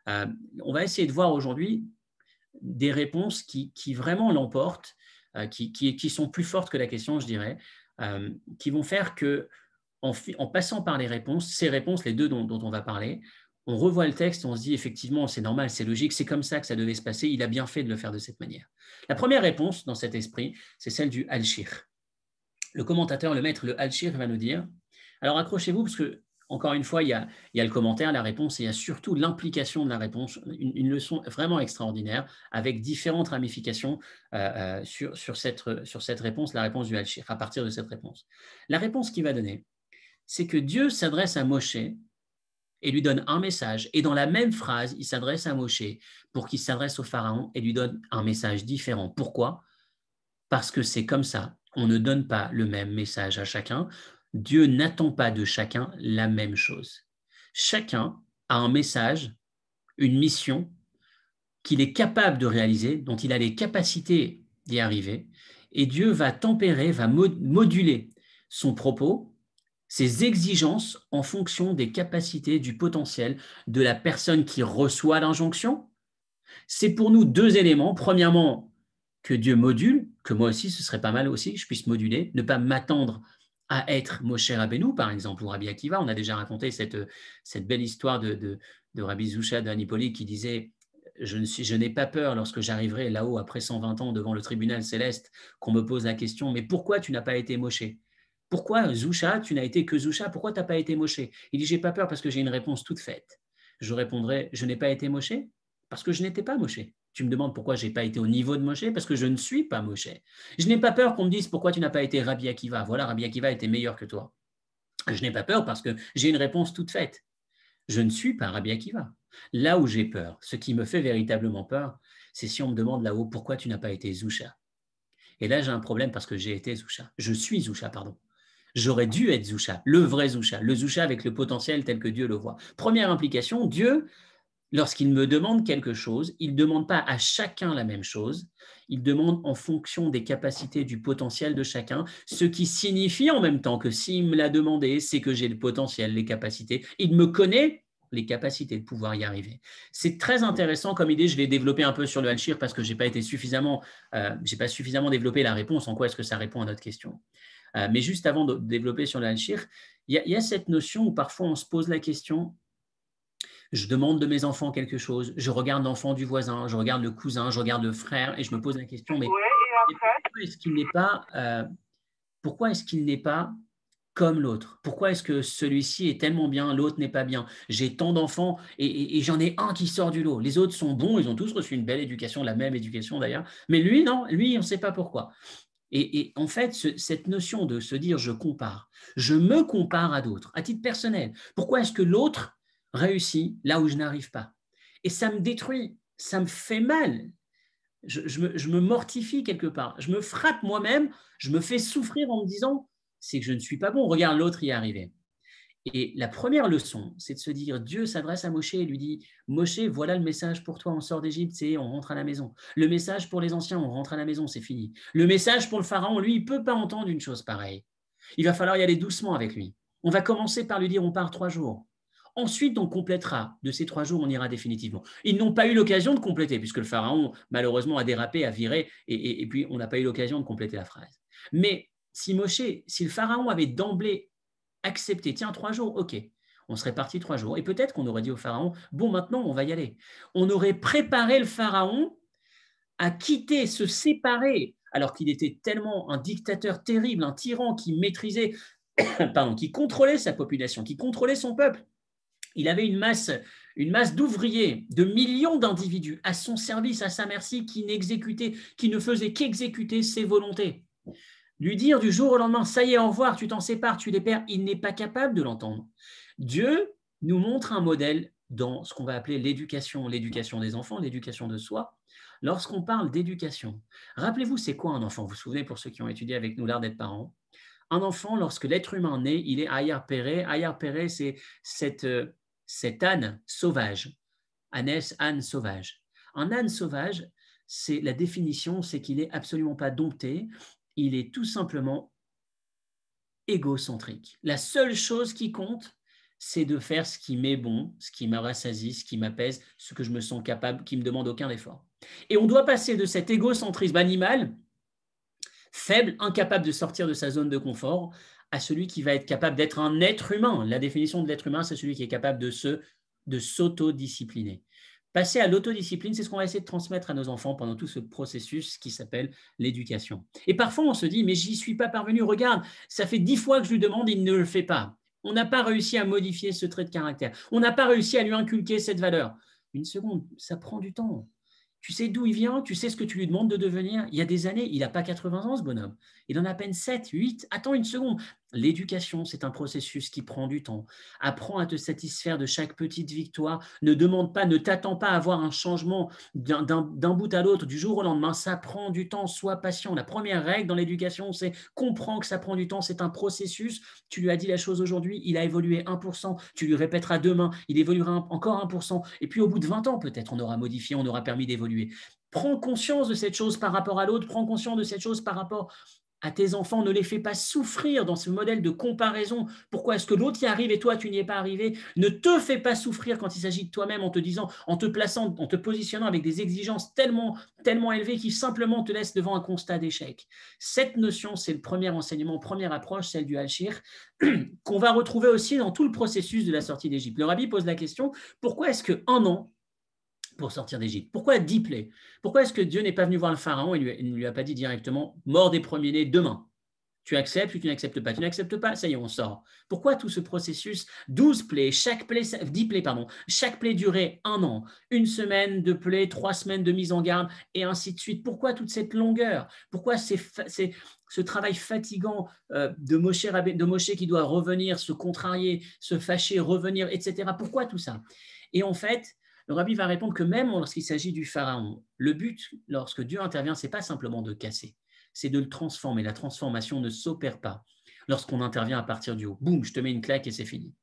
Euh, on va essayer de voir aujourd'hui des réponses qui, qui vraiment l'emportent, euh, qui, qui, sont plus fortes que la question, je dirais, euh, qui vont faire que en, passant par les réponses, ces réponses, les deux dont, dont on va parler, on revoit le texte, on se dit effectivement, c'est normal, c'est logique, c'est comme ça que ça devait se passer, il a bien fait de le faire de cette manière. La première réponse dans cet esprit, c'est celle du Al-Shir. Le commentateur, le maître, le Al-Shir va nous dire, alors accrochez-vous, parce que, encore une fois, il y, a, le commentaire, la réponse, et il y a surtout l'implication de la réponse, une, leçon vraiment extraordinaire, avec différentes ramifications euh, euh, sur, cette, sur cette réponse, la réponse du Al-Shir, à partir de cette réponse. La réponse qu'il va donner, c'est que Dieu s'adresse à Moshe et lui donne un message. Et dans la même phrase, il s'adresse à Moshe pour qu'il s'adresse au Pharaon et lui donne un message différent. Pourquoi Parce que c'est comme ça. On ne donne pas le même message à chacun. Dieu n'attend pas de chacun la même chose. Chacun a un message, une mission qu'il est capable de réaliser, dont il a les capacités d'y arriver. Et Dieu va tempérer, va moduler son propos ces exigences en fonction des capacités, du potentiel de la personne qui reçoit l'injonction. C'est pour nous deux éléments. Premièrement, que Dieu module, que moi aussi, ce serait pas mal aussi, je puisse moduler, ne pas m'attendre à être Moshe Rabbeinu, par exemple, ou Rabbi Akiva. On a déjà raconté cette, cette belle histoire de, de, Rabbi Zusha d'Anipoli qui disait je, ne suis, je n'ai pas peur lorsque j'arriverai là-haut après 120 ans devant le tribunal céleste qu'on me pose la question mais pourquoi tu n'as pas été Moshe pourquoi Zoucha, tu n'as été que Zoucha Pourquoi tu n'as pas été Moshe Il dit J'ai pas peur parce que j'ai une réponse toute faite. Je répondrai Je n'ai pas été Moshe parce que je n'étais pas Moshe. Tu me demandes pourquoi je n'ai pas été au niveau de Moshe parce que je ne suis pas Moshe. Je n'ai pas peur qu'on me dise pourquoi tu n'as pas été Rabia Akiva. Voilà, Rabbi Akiva était meilleur que toi. Je n'ai pas peur parce que j'ai une réponse toute faite. Je ne suis pas Rabia Akiva. Là où j'ai peur, ce qui me fait véritablement peur, c'est si on me demande là-haut pourquoi tu n'as pas été Zoucha. Et là, j'ai un problème parce que j'ai été Zoucha. Je suis Zoucha, pardon. J'aurais dû être Zoucha, le vrai Zoucha, le Zoucha avec le potentiel tel que Dieu le voit. Première implication, Dieu, lorsqu'il me demande quelque chose, il ne demande pas à chacun la même chose, il demande en fonction des capacités, du potentiel de chacun, ce qui signifie en même temps que s'il me l'a demandé, c'est que j'ai le potentiel, les capacités. Il me connaît les capacités de pouvoir y arriver. C'est très intéressant comme idée. Je l'ai développé un peu sur le Alchir parce que j'ai pas été suffisamment, euh, j'ai pas suffisamment développé la réponse. En quoi est-ce que ça répond à notre question euh, mais juste avant de développer sur l'Alchir, il y, a cette notion où parfois on se pose la question, je demande de mes enfants quelque chose, je regarde l'enfant du voisin, je regarde le cousin, je regarde le frère, et je me pose la question, mais pourquoi est-ce qu'il n'est pas, euh, pourquoi est-ce qu'il n'est pas comme l'autre Pourquoi est-ce que celui-ci est tellement bien, l'autre n'est pas bien J'ai tant d'enfants et j'en ai un qui sort du lot. Les autres sont bons, ils ont tous reçu une belle éducation, la même éducation d'ailleurs. Mais lui, non, lui, on ne sait pas pourquoi. Et, en fait, cette notion de se dire je compare, je me compare à d'autres, à titre personnel. Pourquoi est-ce que l'autre réussit là où je n'arrive pas Et ça me détruit, ça me fait mal. Je, me, mortifie quelque part. Je me frappe moi-même, je me fais souffrir en me disant c'est que je ne suis pas bon. Regarde, l'autre y est arrivé. Et la première leçon, c'est de se dire, Dieu s'adresse à Moshe et lui dit, Moshe, voilà le message pour toi, on sort d'Égypte, c'est on rentre à la maison. Le message pour les anciens, on rentre à la maison, c'est fini. Le message pour le Pharaon, lui, il ne peut pas entendre une chose pareille. Il va falloir y aller doucement avec lui. On va commencer par lui dire, on part trois jours. Ensuite, on complétera. De ces trois jours, on ira définitivement. Ils n'ont pas eu l'occasion de compléter, puisque le Pharaon, malheureusement, a dérapé, a viré, et, puis on n'a pas eu l'occasion de compléter la phrase. Mais si mosché si le Pharaon avait d'emblée accepté. Tiens, trois jours, ok. On serait parti trois jours. Et peut-être qu'on aurait dit au Pharaon, bon, maintenant, on va y aller. On aurait préparé le Pharaon à quitter, se séparer, alors qu'il était tellement un dictateur terrible, un tyran qui maîtrisait, pardon, qui contrôlait sa population, qui contrôlait son peuple. Il avait une masse, une masse d'ouvriers, de millions d'individus à son service, à sa merci, qui n'exécutait, qui ne faisaient qu'exécuter ses volontés lui dire du jour au lendemain, ça y est, au revoir, tu t'en sépares, tu les perds, il n'est pas capable de l'entendre. Dieu nous montre un modèle dans ce qu'on va appeler l'éducation, l'éducation des enfants, l'éducation de soi. Lorsqu'on parle d'éducation, rappelez-vous, c'est quoi un enfant Vous vous souvenez, pour ceux qui ont étudié avec nous l'art d'être parents, un enfant, lorsque l'être humain naît, il est Ayer péré », c'est cette, euh, cette âne sauvage. Ânesse, âne sauvage. Un âne sauvage, c'est la définition, c'est qu'il n'est absolument pas dompté, il est tout simplement égocentrique. La seule chose qui compte, c'est de faire ce qui m'est bon, ce qui m'arassasie, ce qui m'apaise, ce que je me sens capable, qui ne me demande aucun effort. Et on doit passer de cet égocentrisme animal, faible, incapable de sortir de sa zone de confort, à celui qui va être capable d'être un être humain. La définition de l'être humain, c'est celui qui est capable de de s'autodiscipliner. Passer à l'autodiscipline, c'est ce qu'on va essayer de transmettre à nos enfants pendant tout ce processus qui s'appelle l'éducation. Et parfois, on se dit, mais j'y suis pas parvenu, regarde, ça fait dix fois que je lui demande, il ne le fait pas. On n'a pas réussi à modifier ce trait de caractère. On n'a pas réussi à lui inculquer cette valeur. Une seconde, ça prend du temps. Tu sais d'où il vient, tu sais ce que tu lui demandes de devenir. Il y a des années, il n'a pas 80 ans, ce bonhomme. Il en a à peine 7, 8. Attends une seconde. L'éducation, c'est un processus qui prend du temps. Apprends à te satisfaire de chaque petite victoire. Ne demande pas, ne t'attends pas à avoir un changement d'un bout à l'autre, du jour au lendemain. Ça prend du temps, sois patient. La première règle dans l'éducation, c'est comprends que ça prend du temps, c'est un processus. Tu lui as dit la chose aujourd'hui, il a évolué 1%, tu lui répéteras demain, il évoluera encore 1%. Et puis au bout de 20 ans, peut-être, on aura modifié, on aura permis d'évoluer prends conscience de cette chose par rapport à l'autre, prends conscience de cette chose par rapport à tes enfants, ne les fais pas souffrir dans ce modèle de comparaison. Pourquoi est-ce que l'autre y arrive et toi tu n'y es pas arrivé Ne te fais pas souffrir quand il s'agit de toi-même en te disant, en te plaçant, en te positionnant avec des exigences tellement, tellement élevées qui simplement te laissent devant un constat d'échec. Cette notion, c'est le premier enseignement, première approche, celle du Alchir, qu'on va retrouver aussi dans tout le processus de la sortie d'Égypte. Le rabbi pose la question pourquoi est-ce que an pour sortir d'Égypte Pourquoi 10 plaies Pourquoi est-ce que Dieu n'est pas venu voir le Pharaon et ne lui a pas dit directement mort des premiers-nés demain tu acceptes ou tu n'acceptes pas. Tu n'acceptes pas, ça y est, on sort. Pourquoi tout ce processus 12 plaies, chaque plaie, 10 plaies, pardon, chaque plaie durait un an, une semaine de plaies, trois semaines de mise en garde, et ainsi de suite. Pourquoi toute cette longueur Pourquoi ce travail fatigant euh, de Moshe, de Moshe qui doit revenir, se contrarier, se fâcher, revenir, etc. Pourquoi tout ça Et en fait, le rabbi va répondre que même lorsqu'il s'agit du pharaon, le but, lorsque Dieu intervient, c'est pas simplement de casser, c'est de le transformer. La transformation ne s'opère pas lorsqu'on intervient à partir du haut. Boum, je te mets une claque et c'est fini.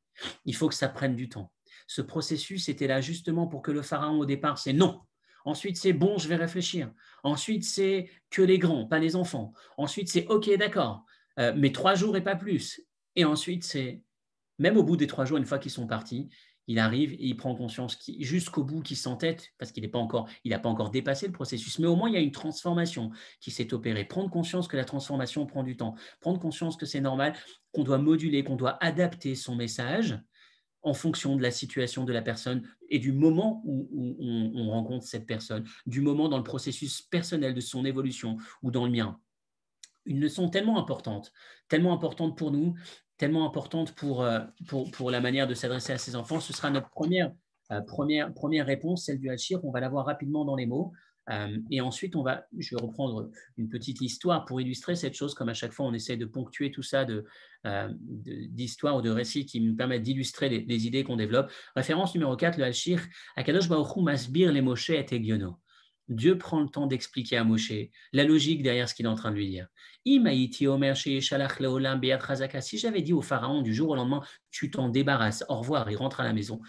Il faut que ça prenne du temps. Ce processus était là justement pour que le pharaon au départ, c'est non. Ensuite, c'est bon, je vais réfléchir. Ensuite, c'est que les grands, pas les enfants. Ensuite, c'est ok, d'accord, euh, mais trois jours et pas plus. Et ensuite, c'est même au bout des trois jours, une fois qu'ils sont partis, il arrive et il prend conscience jusqu'au bout qu'il s'entête, parce qu'il n'a pas, encore, pas encore dépassé le processus, mais au moins il y a une transformation qui s'est opérée. Prendre conscience que la transformation prend du temps, prendre conscience que c'est normal, qu'on doit moduler, qu'on doit adapter son message en fonction de la situation de la personne et du moment où, où on, rencontre cette personne, du moment dans le processus personnel de son évolution ou dans le mien. Une leçon tellement importante, tellement importante pour nous, tellement importante pour, euh, pour, pour la manière de s'adresser à ses enfants. Ce sera notre première, euh, première, première réponse, celle du Hachir. On va l'avoir rapidement dans les mots. Euh, et ensuite, on va, je vais reprendre une petite histoire pour illustrer cette chose, comme à chaque fois on essaie de ponctuer tout ça d'histoires de, ou de récits qui nous permettent d'illustrer les, idées qu'on développe. Référence numéro 4, le Hachir. Akadosh Baruch Masbir les Moshe et Dieu prend le temps d'expliquer à Moshe la logique derrière ce qu'il est en train de lui dire. Si j'avais dit au pharaon du jour au lendemain, tu t'en débarrasses, au revoir, il rentre à la maison,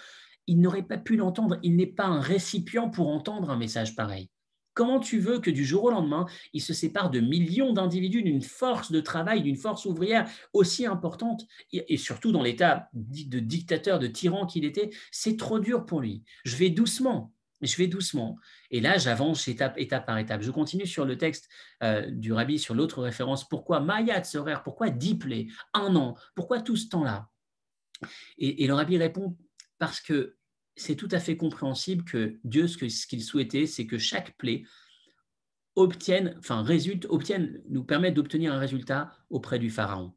il n'aurait pas pu l'entendre. Il n'est pas un récipient pour entendre un message pareil. Comment tu veux que du jour au lendemain, il se sépare de millions d'individus, d'une force de travail, d'une force ouvrière aussi importante, et surtout dans l'état de dictateur, de tyran qu'il était C'est trop dur pour lui. Je vais doucement mais je vais doucement. Et là, j'avance étape, étape par étape. Je continue sur le texte euh, du rabbi, sur l'autre référence. Pourquoi Mayat Sorer Pourquoi plaies Un an Pourquoi tout ce temps-là et, le rabbi répond parce que c'est tout à fait compréhensible que Dieu, ce, qu'il souhaitait, c'est que chaque plaie obtienne, enfin résulte, obtienne, nous permette d'obtenir un résultat auprès du Pharaon.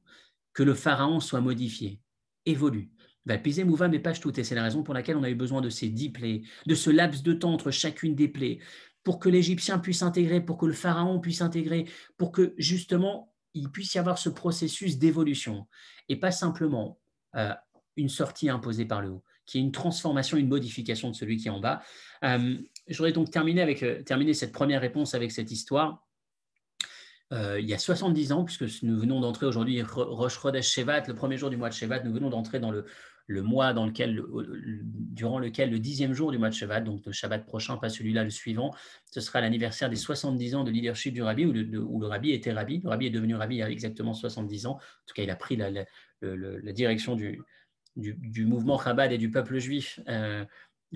Que le Pharaon soit modifié, évolue. Bah, piser Mouva pages tout. Et c'est la raison pour laquelle on a eu besoin de ces dix plaies, de ce laps de temps entre chacune des plaies, pour que l'Égyptien puisse intégrer, pour que le Pharaon puisse intégrer, pour que justement il puisse y avoir ce processus d'évolution et pas simplement euh, une sortie imposée par le haut, qui est une transformation, une modification de celui qui est en bas. Euh, J'aurais donc terminé, avec, euh, terminé cette première réponse avec cette histoire euh, il y a 70 ans, puisque nous venons d'entrer aujourd'hui, Rosh le premier jour du mois de Shevat, nous venons d'entrer dans le, le, mois dans lequel, durant lequel le dixième jour du mois de Shevat, donc le Shabbat prochain, pas celui-là, le suivant, ce sera l'anniversaire des 70 ans de leadership du Rabbi, où le, rabbi était Rabbi. Le Rabbi est devenu Rabbi il y a exactement 70 ans. En tout cas, il a pris la, direction du, du, mouvement Chabad et du peuple juif. Euh,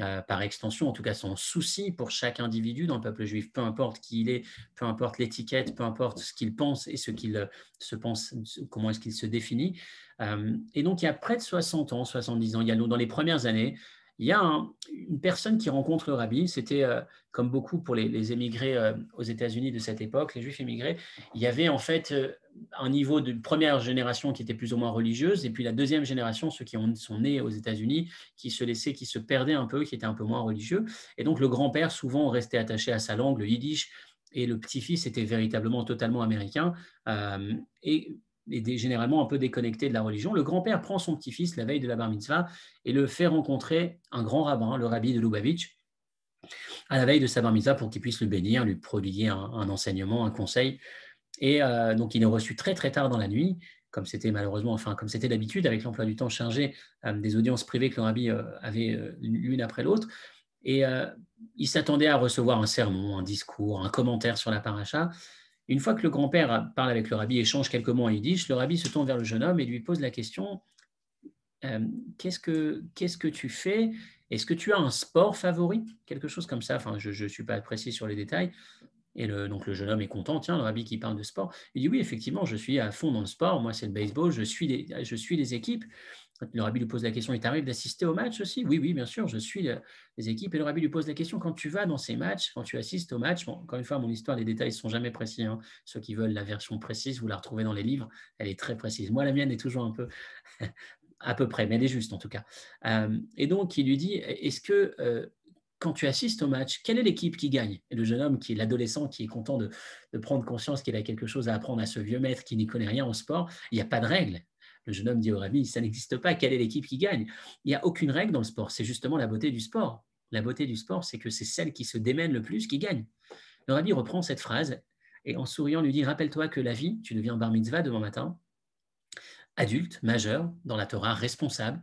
euh, par extension, en tout cas son souci pour chaque individu dans le peuple juif, peu importe qui il est, peu importe l'étiquette, peu importe ce qu'il pense et ce qu'il euh, se pense, comment est-ce qu'il se définit. Euh, et donc il y a près de 60 ans, 70 ans, il y a dans les premières années, il y a une personne qui rencontre le rabbin, c'était euh, comme beaucoup pour les, émigrés euh, aux États-Unis de cette époque, les juifs émigrés, il y avait en fait euh, un niveau de première génération qui était plus ou moins religieuse, et puis la deuxième génération, ceux qui ont, sont nés aux États-Unis, qui se laissaient, qui se perdaient un peu, qui étaient un peu moins religieux. Et donc le grand-père, souvent, restait attaché à sa langue, le yiddish, et le petit-fils était véritablement totalement américain. et et généralement un peu déconnecté de la religion, le grand-père prend son petit-fils la veille de la bar mitzvah et le fait rencontrer un grand rabbin, le rabbi de Lubavitch, à la veille de sa bar mitzvah pour qu'il puisse le bénir, lui prodiguer un, enseignement, un conseil. Et euh, donc il est reçu très très tard dans la nuit, comme c'était malheureusement, enfin comme c'était d'habitude avec l'emploi du temps chargé euh, des audiences privées que le rabbi euh, avait l'une après l'autre. Et il s'attendait à recevoir un sermon, un discours, un commentaire sur la paracha. Une fois que le grand-père parle avec le rabbi, échange quelques mots en yiddish, le rabbi se tourne vers le jeune homme et lui pose la question euh, qu'est-ce, que, que tu fais Est-ce que tu as un sport favori Quelque chose comme ça. Enfin, je ne suis pas précis sur les détails. Et le, donc le jeune homme est content, tiens, le rabbi qui parle de sport. Il dit oui, effectivement, je suis à fond dans le sport. Moi, c'est le baseball. Je suis des je suis les équipes le rabbi lui pose la question, il t'arrive d'assister au match aussi Oui, oui, bien sûr, je suis euh, les équipes. Et le rabbi lui pose la question, quand tu vas dans ces matchs, quand tu assistes au match, encore une fois, mon histoire, les détails ne sont jamais précis. Hein. Ceux qui veulent la version précise, vous la retrouvez dans les livres, elle est très précise. Moi, la mienne est toujours un peu à peu près, mais elle est juste en tout cas. Euh, et donc, il lui dit, est-ce que... Euh, quand tu assistes au match, quelle est l'équipe qui gagne Et le jeune homme, qui est l'adolescent, qui est content de, de prendre conscience qu'il a quelque chose à apprendre à ce vieux maître qui n'y connaît rien au sport, il n'y a pas de règle. Le jeune homme dit au rabbi, ça n'existe pas, quelle est l'équipe qui gagne Il n'y a aucune règle dans le sport, c'est justement la beauté du sport. La beauté du sport, c'est que c'est celle qui se démène le plus qui gagne. Le rabbi reprend cette phrase et en souriant lui dit, rappelle-toi que la vie, tu deviens bar mitzvah demain matin, adulte, majeur, dans la Torah, responsable,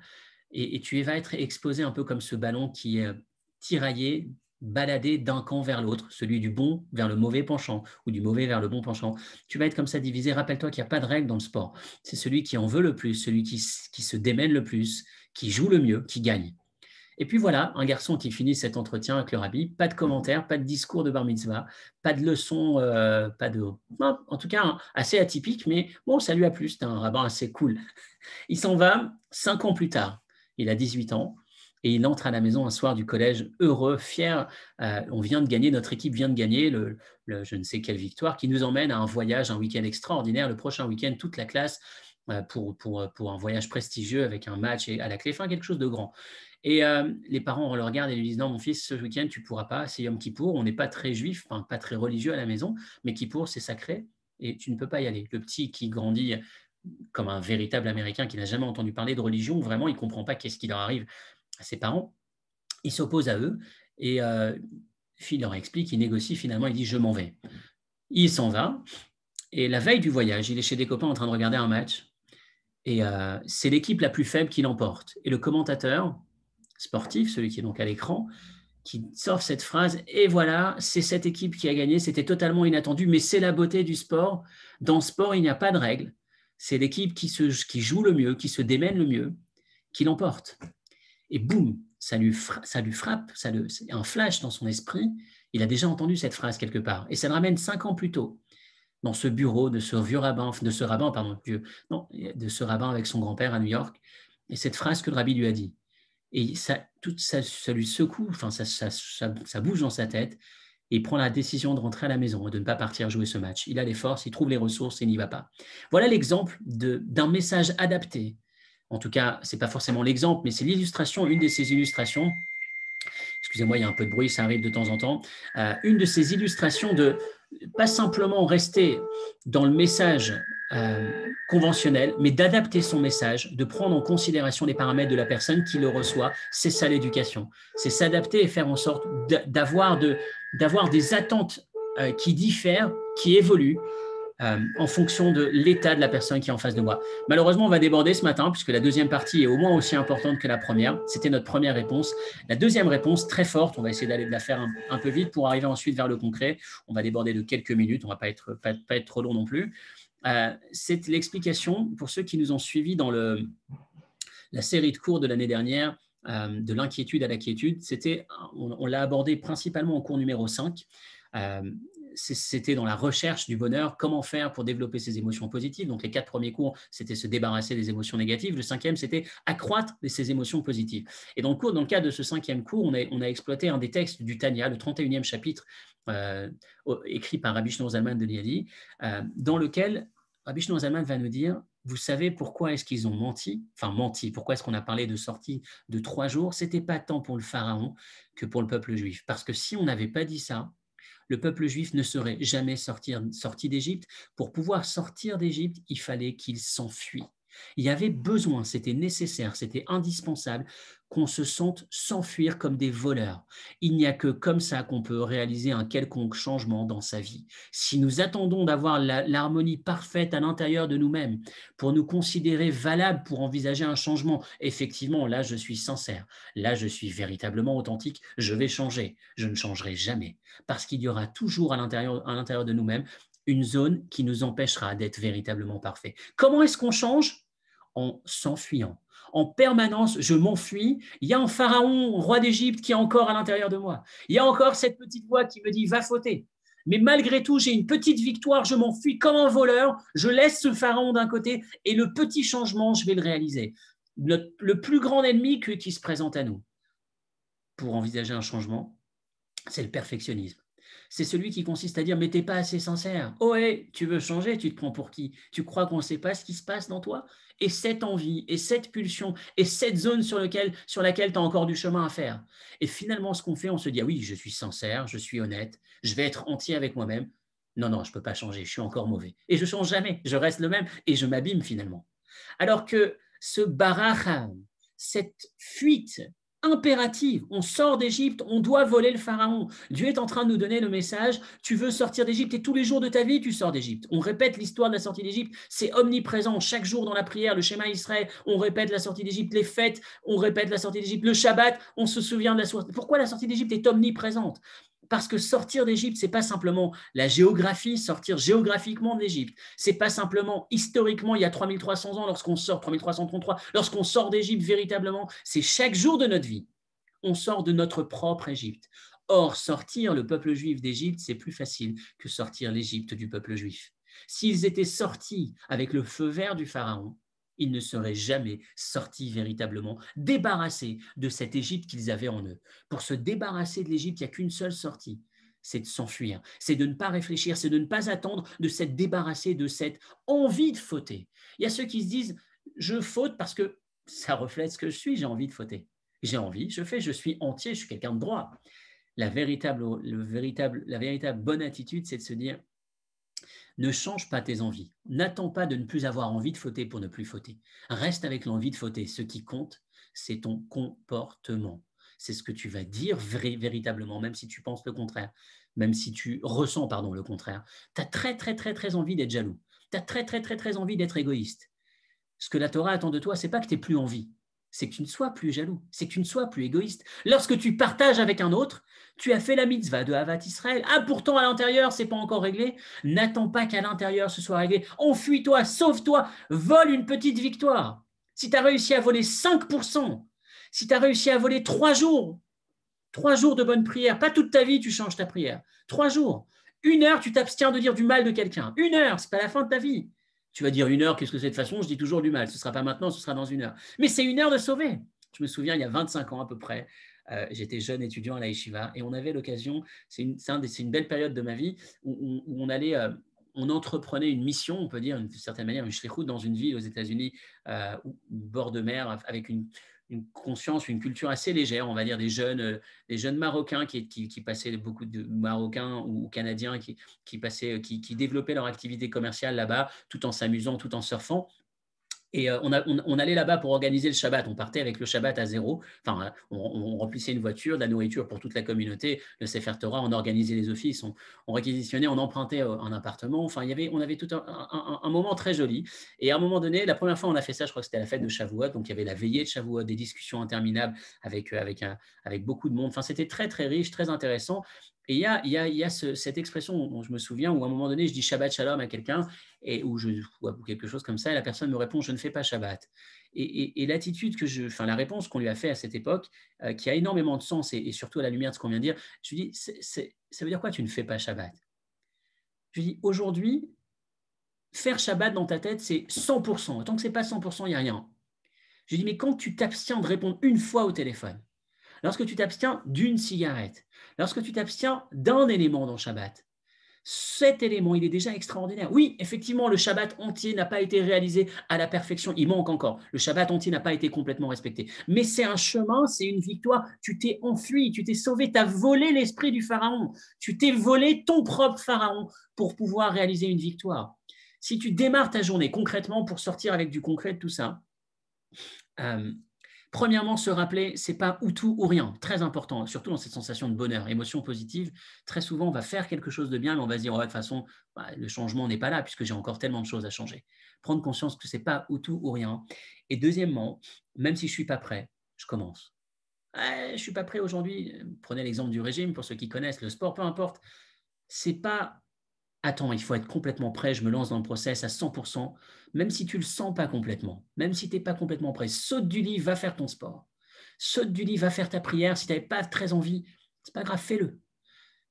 et, et tu vas être exposé un peu comme ce ballon qui est tiraillé balader d'un camp vers l'autre, celui du bon vers le mauvais penchant ou du mauvais vers le bon penchant. Tu vas être comme ça divisé. Rappelle-toi qu'il n'y a pas de règle dans le sport. C'est celui qui en veut le plus, celui qui, se démène le plus, qui joue le mieux, qui gagne. Et puis voilà, un garçon qui finit cet entretien avec le rabbi, pas de commentaires, pas de discours de bar mitzvah, pas de leçons, euh, pas de... En tout cas, assez atypique, mais bon, ça lui a plu, c'était un rabbin assez cool. Il s'en va cinq ans plus tard, il a 18 ans, et il entre à la maison un soir du collège heureux, fier. Euh, on vient de gagner, notre équipe vient de gagner le, je ne sais quelle victoire, qui nous emmène à un voyage, un week-end extraordinaire. Le prochain week-end, toute la classe euh, pour, pour, un voyage prestigieux avec un match et à la clé fin, quelque chose de grand. Et euh, les parents le regardent et lui disent Non, mon fils, ce week-end, tu ne pourras pas, c'est Yom Kippour, on n'est pas très juif, pas très religieux à la maison, mais Kippour, c'est sacré et tu ne peux pas y aller. Le petit qui grandit comme un véritable Américain qui n'a jamais entendu parler de religion, vraiment, il ne comprend pas qu'est-ce qui leur arrive à ses parents. Il s'oppose à eux et euh, leur explique, il négocie finalement, il dit je m'en vais. Il s'en va et la veille du voyage, il est chez des copains en train de regarder un match et euh, c'est l'équipe la plus faible qui l'emporte. Et le commentateur sportif, celui qui est donc à l'écran, qui sort cette phrase et voilà, c'est cette équipe qui a gagné, c'était totalement inattendu, mais c'est la beauté du sport. Dans le sport, il n'y a pas de règles. C'est l'équipe qui, qui joue le mieux, qui se démène le mieux, qui l'emporte et boum, ça lui, ça lui frappe, ça le, un flash dans son esprit, il a déjà entendu cette phrase quelque part. Et ça le ramène cinq ans plus tôt, dans ce bureau de ce vieux rabbin, de ce rabbin, pardon, vieux, non, de ce rabbin avec son grand-père à New York, et cette phrase que le rabbi lui a dit. Et ça, ça, ça lui secoue, enfin, ça, ça, bouge dans sa tête, et il prend la décision de rentrer à la maison et de ne pas partir jouer ce match. Il a les forces, il trouve les ressources et il n'y va pas. Voilà l'exemple d'un message adapté en tout cas, ce n'est pas forcément l'exemple, mais c'est l'illustration, une de ces illustrations. Excusez-moi, il y a un peu de bruit, ça arrive de temps en temps. Euh, une de ces illustrations de pas simplement rester dans le message euh, conventionnel, mais d'adapter son message, de prendre en considération les paramètres de la personne qui le reçoit. C'est ça l'éducation. C'est s'adapter et faire en sorte d'avoir des attentes euh, qui diffèrent, qui évoluent, euh, en fonction de l'état de la personne qui est en face de moi. Malheureusement, on va déborder ce matin puisque la deuxième partie est au moins aussi importante que la première. C'était notre première réponse. La deuxième réponse, très forte, on va essayer d'aller de la faire un, peu vite pour arriver ensuite vers le concret. On va déborder de quelques minutes, on ne va pas être, pas, être trop long non plus. Euh, c'est l'explication pour ceux qui nous ont suivis dans le, la série de cours de l'année dernière, euh, de l'inquiétude à la quiétude. C'était, on, l'a abordé principalement en cours numéro 5 c'était dans la recherche du bonheur, comment faire pour développer ses émotions positives. Donc les quatre premiers cours, c'était se débarrasser des émotions négatives. Le cinquième, c'était accroître ses émotions positives. Et dans le dans le cadre de ce cinquième cours, on a, on a exploité un des textes du Tania, le 31e chapitre euh, écrit par Rabbi Zaman de Liadi, euh, dans lequel Rabbi Zaman va nous dire vous savez pourquoi est-ce qu'ils ont menti Enfin, menti, pourquoi est-ce qu'on a parlé de sortie de trois jours C'était pas tant pour le pharaon que pour le peuple juif. Parce que si on n'avait pas dit ça, le peuple juif ne serait jamais sorti, d'Égypte. Pour pouvoir sortir d'Égypte, il fallait qu'il s'enfuie. Il y avait besoin, c'était nécessaire, c'était indispensable qu'on se sente s'enfuir comme des voleurs. Il n'y a que comme ça qu'on peut réaliser un quelconque changement dans sa vie. Si nous attendons d'avoir l'harmonie parfaite à l'intérieur de nous-mêmes pour nous considérer valables pour envisager un changement, effectivement, là, je suis sincère, là, je suis véritablement authentique, je vais changer, je ne changerai jamais, parce qu'il y aura toujours à l'intérieur de nous-mêmes une zone qui nous empêchera d'être véritablement parfait. Comment est-ce qu'on change en s'enfuyant. En permanence, je m'enfuis. Il y a un pharaon, roi d'Égypte, qui est encore à l'intérieur de moi. Il y a encore cette petite voix qui me dit va fauter. Mais malgré tout, j'ai une petite victoire, je m'enfuis comme un voleur, je laisse ce pharaon d'un côté et le petit changement, je vais le réaliser. Le, plus grand ennemi qui se présente à nous pour envisager un changement, c'est le perfectionnisme c'est celui qui consiste à dire mais t'es pas assez sincère. Oh tu veux changer, tu te prends pour qui Tu crois qu'on ne sait pas ce qui se passe dans toi Et cette envie, et cette pulsion, et cette zone sur, sur laquelle tu as encore du chemin à faire. Et finalement, ce qu'on fait, on se dit ah oui, je suis sincère, je suis honnête, je vais être entier avec moi-même. Non, non, je ne peux pas changer, je suis encore mauvais. Et je ne change jamais, je reste le même et je m'abîme finalement. Alors que ce barra, cette fuite impératif, On sort d'Égypte, on doit voler le Pharaon. Dieu est en train de nous donner le message, tu veux sortir d'Égypte et tous les jours de ta vie, tu sors d'Égypte. On répète l'histoire de la sortie d'Égypte, c'est omniprésent. Chaque jour dans la prière, le schéma Israël, on répète la sortie d'Égypte, les fêtes, on répète la sortie d'Égypte, le Shabbat, on se souvient de la sortie. Pourquoi la sortie d'Égypte est omniprésente parce que sortir d'Égypte, n'est pas simplement la géographie, sortir géographiquement d'Égypte. n'est pas simplement historiquement, il y a 3300 ans, lorsqu'on sort, 3333, lorsqu'on sort d'Égypte véritablement, c'est chaque jour de notre vie. On sort de notre propre Égypte. Or, sortir le peuple juif d'Égypte, c'est plus facile que sortir l'Égypte du peuple juif. S'ils étaient sortis avec le feu vert du Pharaon, ils ne seraient jamais sortis véritablement, débarrassés de cette Égypte qu'ils avaient en eux. Pour se débarrasser de l'Égypte, il n'y a qu'une seule sortie, c'est de s'enfuir, c'est de ne pas réfléchir, c'est de ne pas attendre de s'être débarrassé de cette envie de fauter. Il y a ceux qui se disent, je faute parce que ça reflète ce que je suis, j'ai envie de fauter. J'ai envie, je fais, je suis entier, je suis quelqu'un de droit. La véritable, la véritable bonne attitude, c'est de se dire, ne change pas tes envies. N'attends pas de ne plus avoir envie de fauter pour ne plus fauter. Reste avec l'envie de fauter. Ce qui compte, c'est ton comportement. C'est ce que tu vas dire véritablement, même si tu penses le contraire, même si tu ressens pardon, le contraire. Tu as très, très, très, très envie d'être jaloux. Tu as très, très, très, très envie d'être égoïste. Ce que la Torah attend de toi, c'est pas que tu n'aies plus envie, c'est que tu ne sois plus jaloux, c'est que tu ne sois plus égoïste. Lorsque tu partages avec un autre, tu as fait la mitzvah de Havat Israël. Ah, pourtant, à l'intérieur, c'est pas encore réglé. N'attends pas qu'à l'intérieur ce soit réglé. Enfuis-toi, sauve-toi, vole une petite victoire. Si tu as réussi à voler 5%, si tu as réussi à voler 3 jours, 3 jours de bonne prière, pas toute ta vie, tu changes ta prière. 3 jours. Une heure, tu t'abstiens de dire du mal de quelqu'un. Une heure, ce c'est pas la fin de ta vie. Tu vas dire une heure, qu'est-ce que c'est de façon Je dis toujours du mal. Ce ne sera pas maintenant, ce sera dans une heure. Mais c'est une heure de sauver. Je me souviens, il y a 25 ans à peu près, euh, j'étais jeune étudiant à la Yeshiva et on avait l'occasion, c'est une, une, belle période de ma vie où, on allait. Euh, on entreprenait une mission, on peut dire d'une certaine manière, une shlichut dans une ville aux États-Unis, euh, bord de mer, avec une, une conscience, une culture assez légère, on va dire des jeunes, euh, des jeunes marocains qui, passaient beaucoup de marocains ou canadiens qui, euh, qui qui, développaient leur activité commerciale là-bas, tout en s'amusant, tout en surfant. Et euh, on, allait là-bas pour organiser le Shabbat. On partait avec le Shabbat à zéro. Enfin, euh, on, remplissait une voiture, de la nourriture pour toute la communauté, le Sefer Torah, on organisait les offices, on, réquisitionnait, on empruntait euh, un appartement. Enfin, il y avait, on avait tout un, moment très joli. Et à un moment donné, la première fois, on a fait ça, je crois que c'était la fête de Shavuot. Donc, il y avait la veillée de Shavuot, des discussions interminables avec, avec, avec beaucoup de monde. Enfin, c'était très, très riche, très intéressant. Et il y a, cette expression dont je me souviens où à un moment donné, je dis Shabbat Shalom à quelqu'un et je ou quelque chose comme ça, et la personne me répond Je ne fais pas Shabbat. Et, l'attitude que je, enfin la réponse qu'on lui a fait à cette époque, euh, qui a énormément de sens et, surtout à la lumière de ce qu'on vient de dire, je lui dis Ça veut dire quoi tu ne fais pas Shabbat Je lui dis Aujourd'hui, faire Shabbat dans ta tête, c'est 100%. Tant que c'est pas 100%, il n'y a rien. Je lui dis Mais quand tu t'abstiens de répondre une fois au téléphone, lorsque tu t'abstiens d'une cigarette, lorsque tu t'abstiens d'un élément dans le Shabbat, cet élément, il est déjà extraordinaire. Oui, effectivement, le Shabbat entier n'a pas été réalisé à la perfection. Il manque encore. Le Shabbat entier n'a pas été complètement respecté. Mais c'est un chemin, c'est une victoire. Tu t'es enfui, tu t'es sauvé, tu as volé l'esprit du Pharaon. Tu t'es volé ton propre Pharaon pour pouvoir réaliser une victoire. Si tu démarres ta journée concrètement pour sortir avec du concret de tout ça, euh, Premièrement, se rappeler, c'est pas ou tout ou rien, très important, surtout dans cette sensation de bonheur, émotion positive. Très souvent, on va faire quelque chose de bien, mais on va se dire, de toute façon, bah, le changement n'est pas là, puisque j'ai encore tellement de choses à changer. Prendre conscience que c'est pas ou tout ou rien. Et deuxièmement, même si je suis pas prêt, je commence. Je je suis pas prêt aujourd'hui. Prenez l'exemple du régime, pour ceux qui connaissent le sport, peu importe. C'est pas attends, il faut être complètement prêt, je me lance dans le process à 100%, même si tu ne le sens pas complètement, même si tu n'es pas complètement prêt. Saute du lit, va faire ton sport. Saute du lit, va faire ta prière. Si tu n'avais pas très envie, n'est pas grave, fais-le.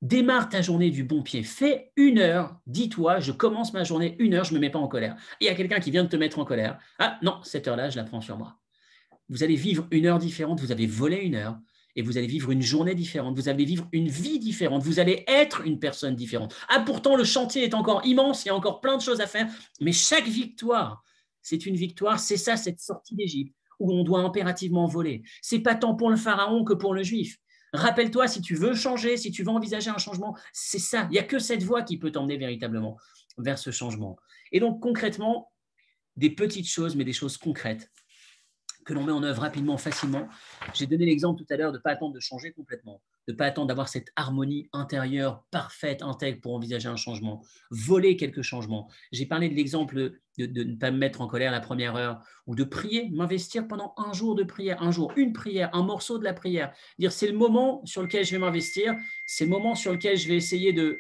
Démarre ta journée du bon pied. Fais une heure. Dis-toi, je commence ma journée une heure, je ne me mets pas en colère. Il y a quelqu'un qui vient de te mettre en colère. Ah non, cette heure-là, je la prends sur moi. Vous allez vivre une heure différente, vous avez volé une heure, et vous allez vivre une journée différente, vous allez vivre une vie différente, vous allez être une personne différente. Ah, pourtant, le chantier est encore immense, il y a encore plein de choses à faire, mais chaque victoire, c'est une victoire, c'est ça, cette sortie d'Égypte, où on doit impérativement voler. C'est pas tant pour le pharaon que pour le juif. Rappelle-toi, si tu veux changer, si tu veux envisager un changement, c'est ça, il n'y a que cette voie qui peut t'emmener véritablement vers ce changement. Et donc, concrètement, des petites choses, mais des choses concrètes que l'on met en œuvre rapidement, facilement. J'ai donné l'exemple tout à l'heure de ne pas attendre de changer complètement, de ne pas attendre d'avoir cette harmonie intérieure parfaite, intègre pour envisager un changement, voler quelques changements. J'ai parlé de l'exemple de, ne pas me mettre en colère la première heure, ou de prier, m'investir pendant un jour de prière, un jour, une prière, un morceau de la prière. Dire c'est le moment sur lequel je vais m'investir, c'est le moment sur lequel je vais essayer de,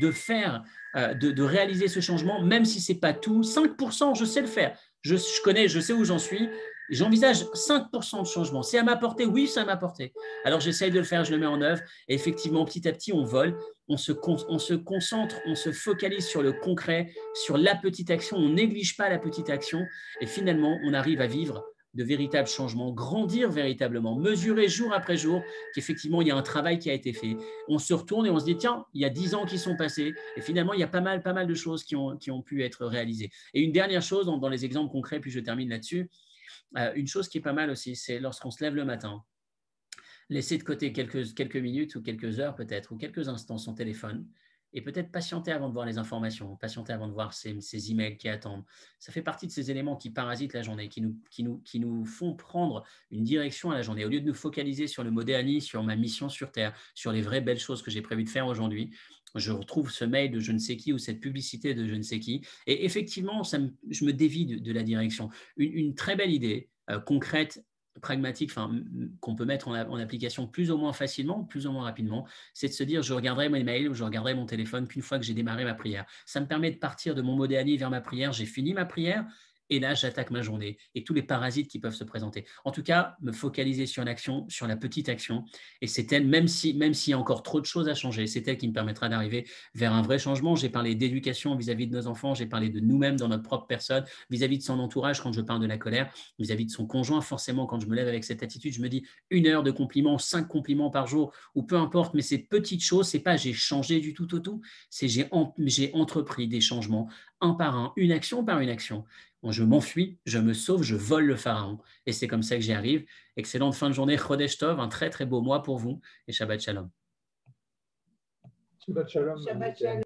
de faire, euh, de, de, réaliser ce changement, même si c'est pas tout. 5%, je sais le faire. Je, je connais, je sais où j'en suis. J'envisage 5% de changement. C'est à ma portée Oui, c'est à ma portée. Alors j'essaye de le faire, je le mets en œuvre. Et effectivement, petit à petit, on vole, on se, concentre, on se focalise sur le concret, sur la petite action. On néglige pas la petite action. Et finalement, on arrive à vivre de véritables changements, grandir véritablement, mesurer jour après jour qu'effectivement il y a un travail qui a été fait. On se retourne et on se dit tiens, il y a dix ans qui sont passés et finalement il y a pas mal, pas mal de choses qui ont, pu être réalisées. Et une dernière chose dans les exemples concrets, puis je termine là-dessus, euh, une chose qui est pas mal aussi, c'est lorsqu'on se lève le matin, laisser de côté quelques minutes ou quelques heures peut-être, ou quelques instants son téléphone, et peut-être patienter avant de voir les informations, patienter avant de voir ces, emails qui attendent. Ça fait partie de ces éléments qui parasitent la journée, qui nous, qui, nous, qui nous font prendre une direction à la journée. Au lieu de nous focaliser sur le modernisme, sur ma mission sur Terre, sur les vraies belles choses que j'ai prévu de faire aujourd'hui, je retrouve ce mail de je ne sais qui ou cette publicité de je ne sais qui. Et effectivement, ça je me dévie de, la direction. Une, très belle idée euh, concrète pragmatique qu'on peut mettre en, application plus ou moins facilement, plus ou moins rapidement, c'est de se dire je regarderai mon email ou je regarderai mon téléphone qu'une fois que j'ai démarré ma prière. Ça me permet de partir de mon modéanie vers ma prière, j'ai fini ma prière, et là, j'attaque ma journée et tous les parasites qui peuvent se présenter. En tout cas, me focaliser sur l'action, sur la petite action. Et c'est elle, même s'il même y a encore trop de choses à changer, c'est elle qui me permettra d'arriver vers un vrai changement. J'ai parlé d'éducation vis-à-vis de nos enfants, j'ai parlé de nous-mêmes dans notre propre personne, vis-à-vis de son entourage quand je parle de la colère, vis-à-vis de son conjoint. Forcément, quand je me lève avec cette attitude, je me dis une heure de compliments, cinq compliments par jour ou peu importe, mais ces petites choses, c'est pas j'ai changé du tout au tout, c'est j'ai entrepris des changements un par un, une action par une action je m'enfuis, je me sauve, je vole le pharaon. Et c'est comme ça que j'y arrive. Excellente fin de journée, Chodesh Tov, un très très beau mois pour vous et Shabbat Shalom. Shabbat Shalom. Shabbat shalom.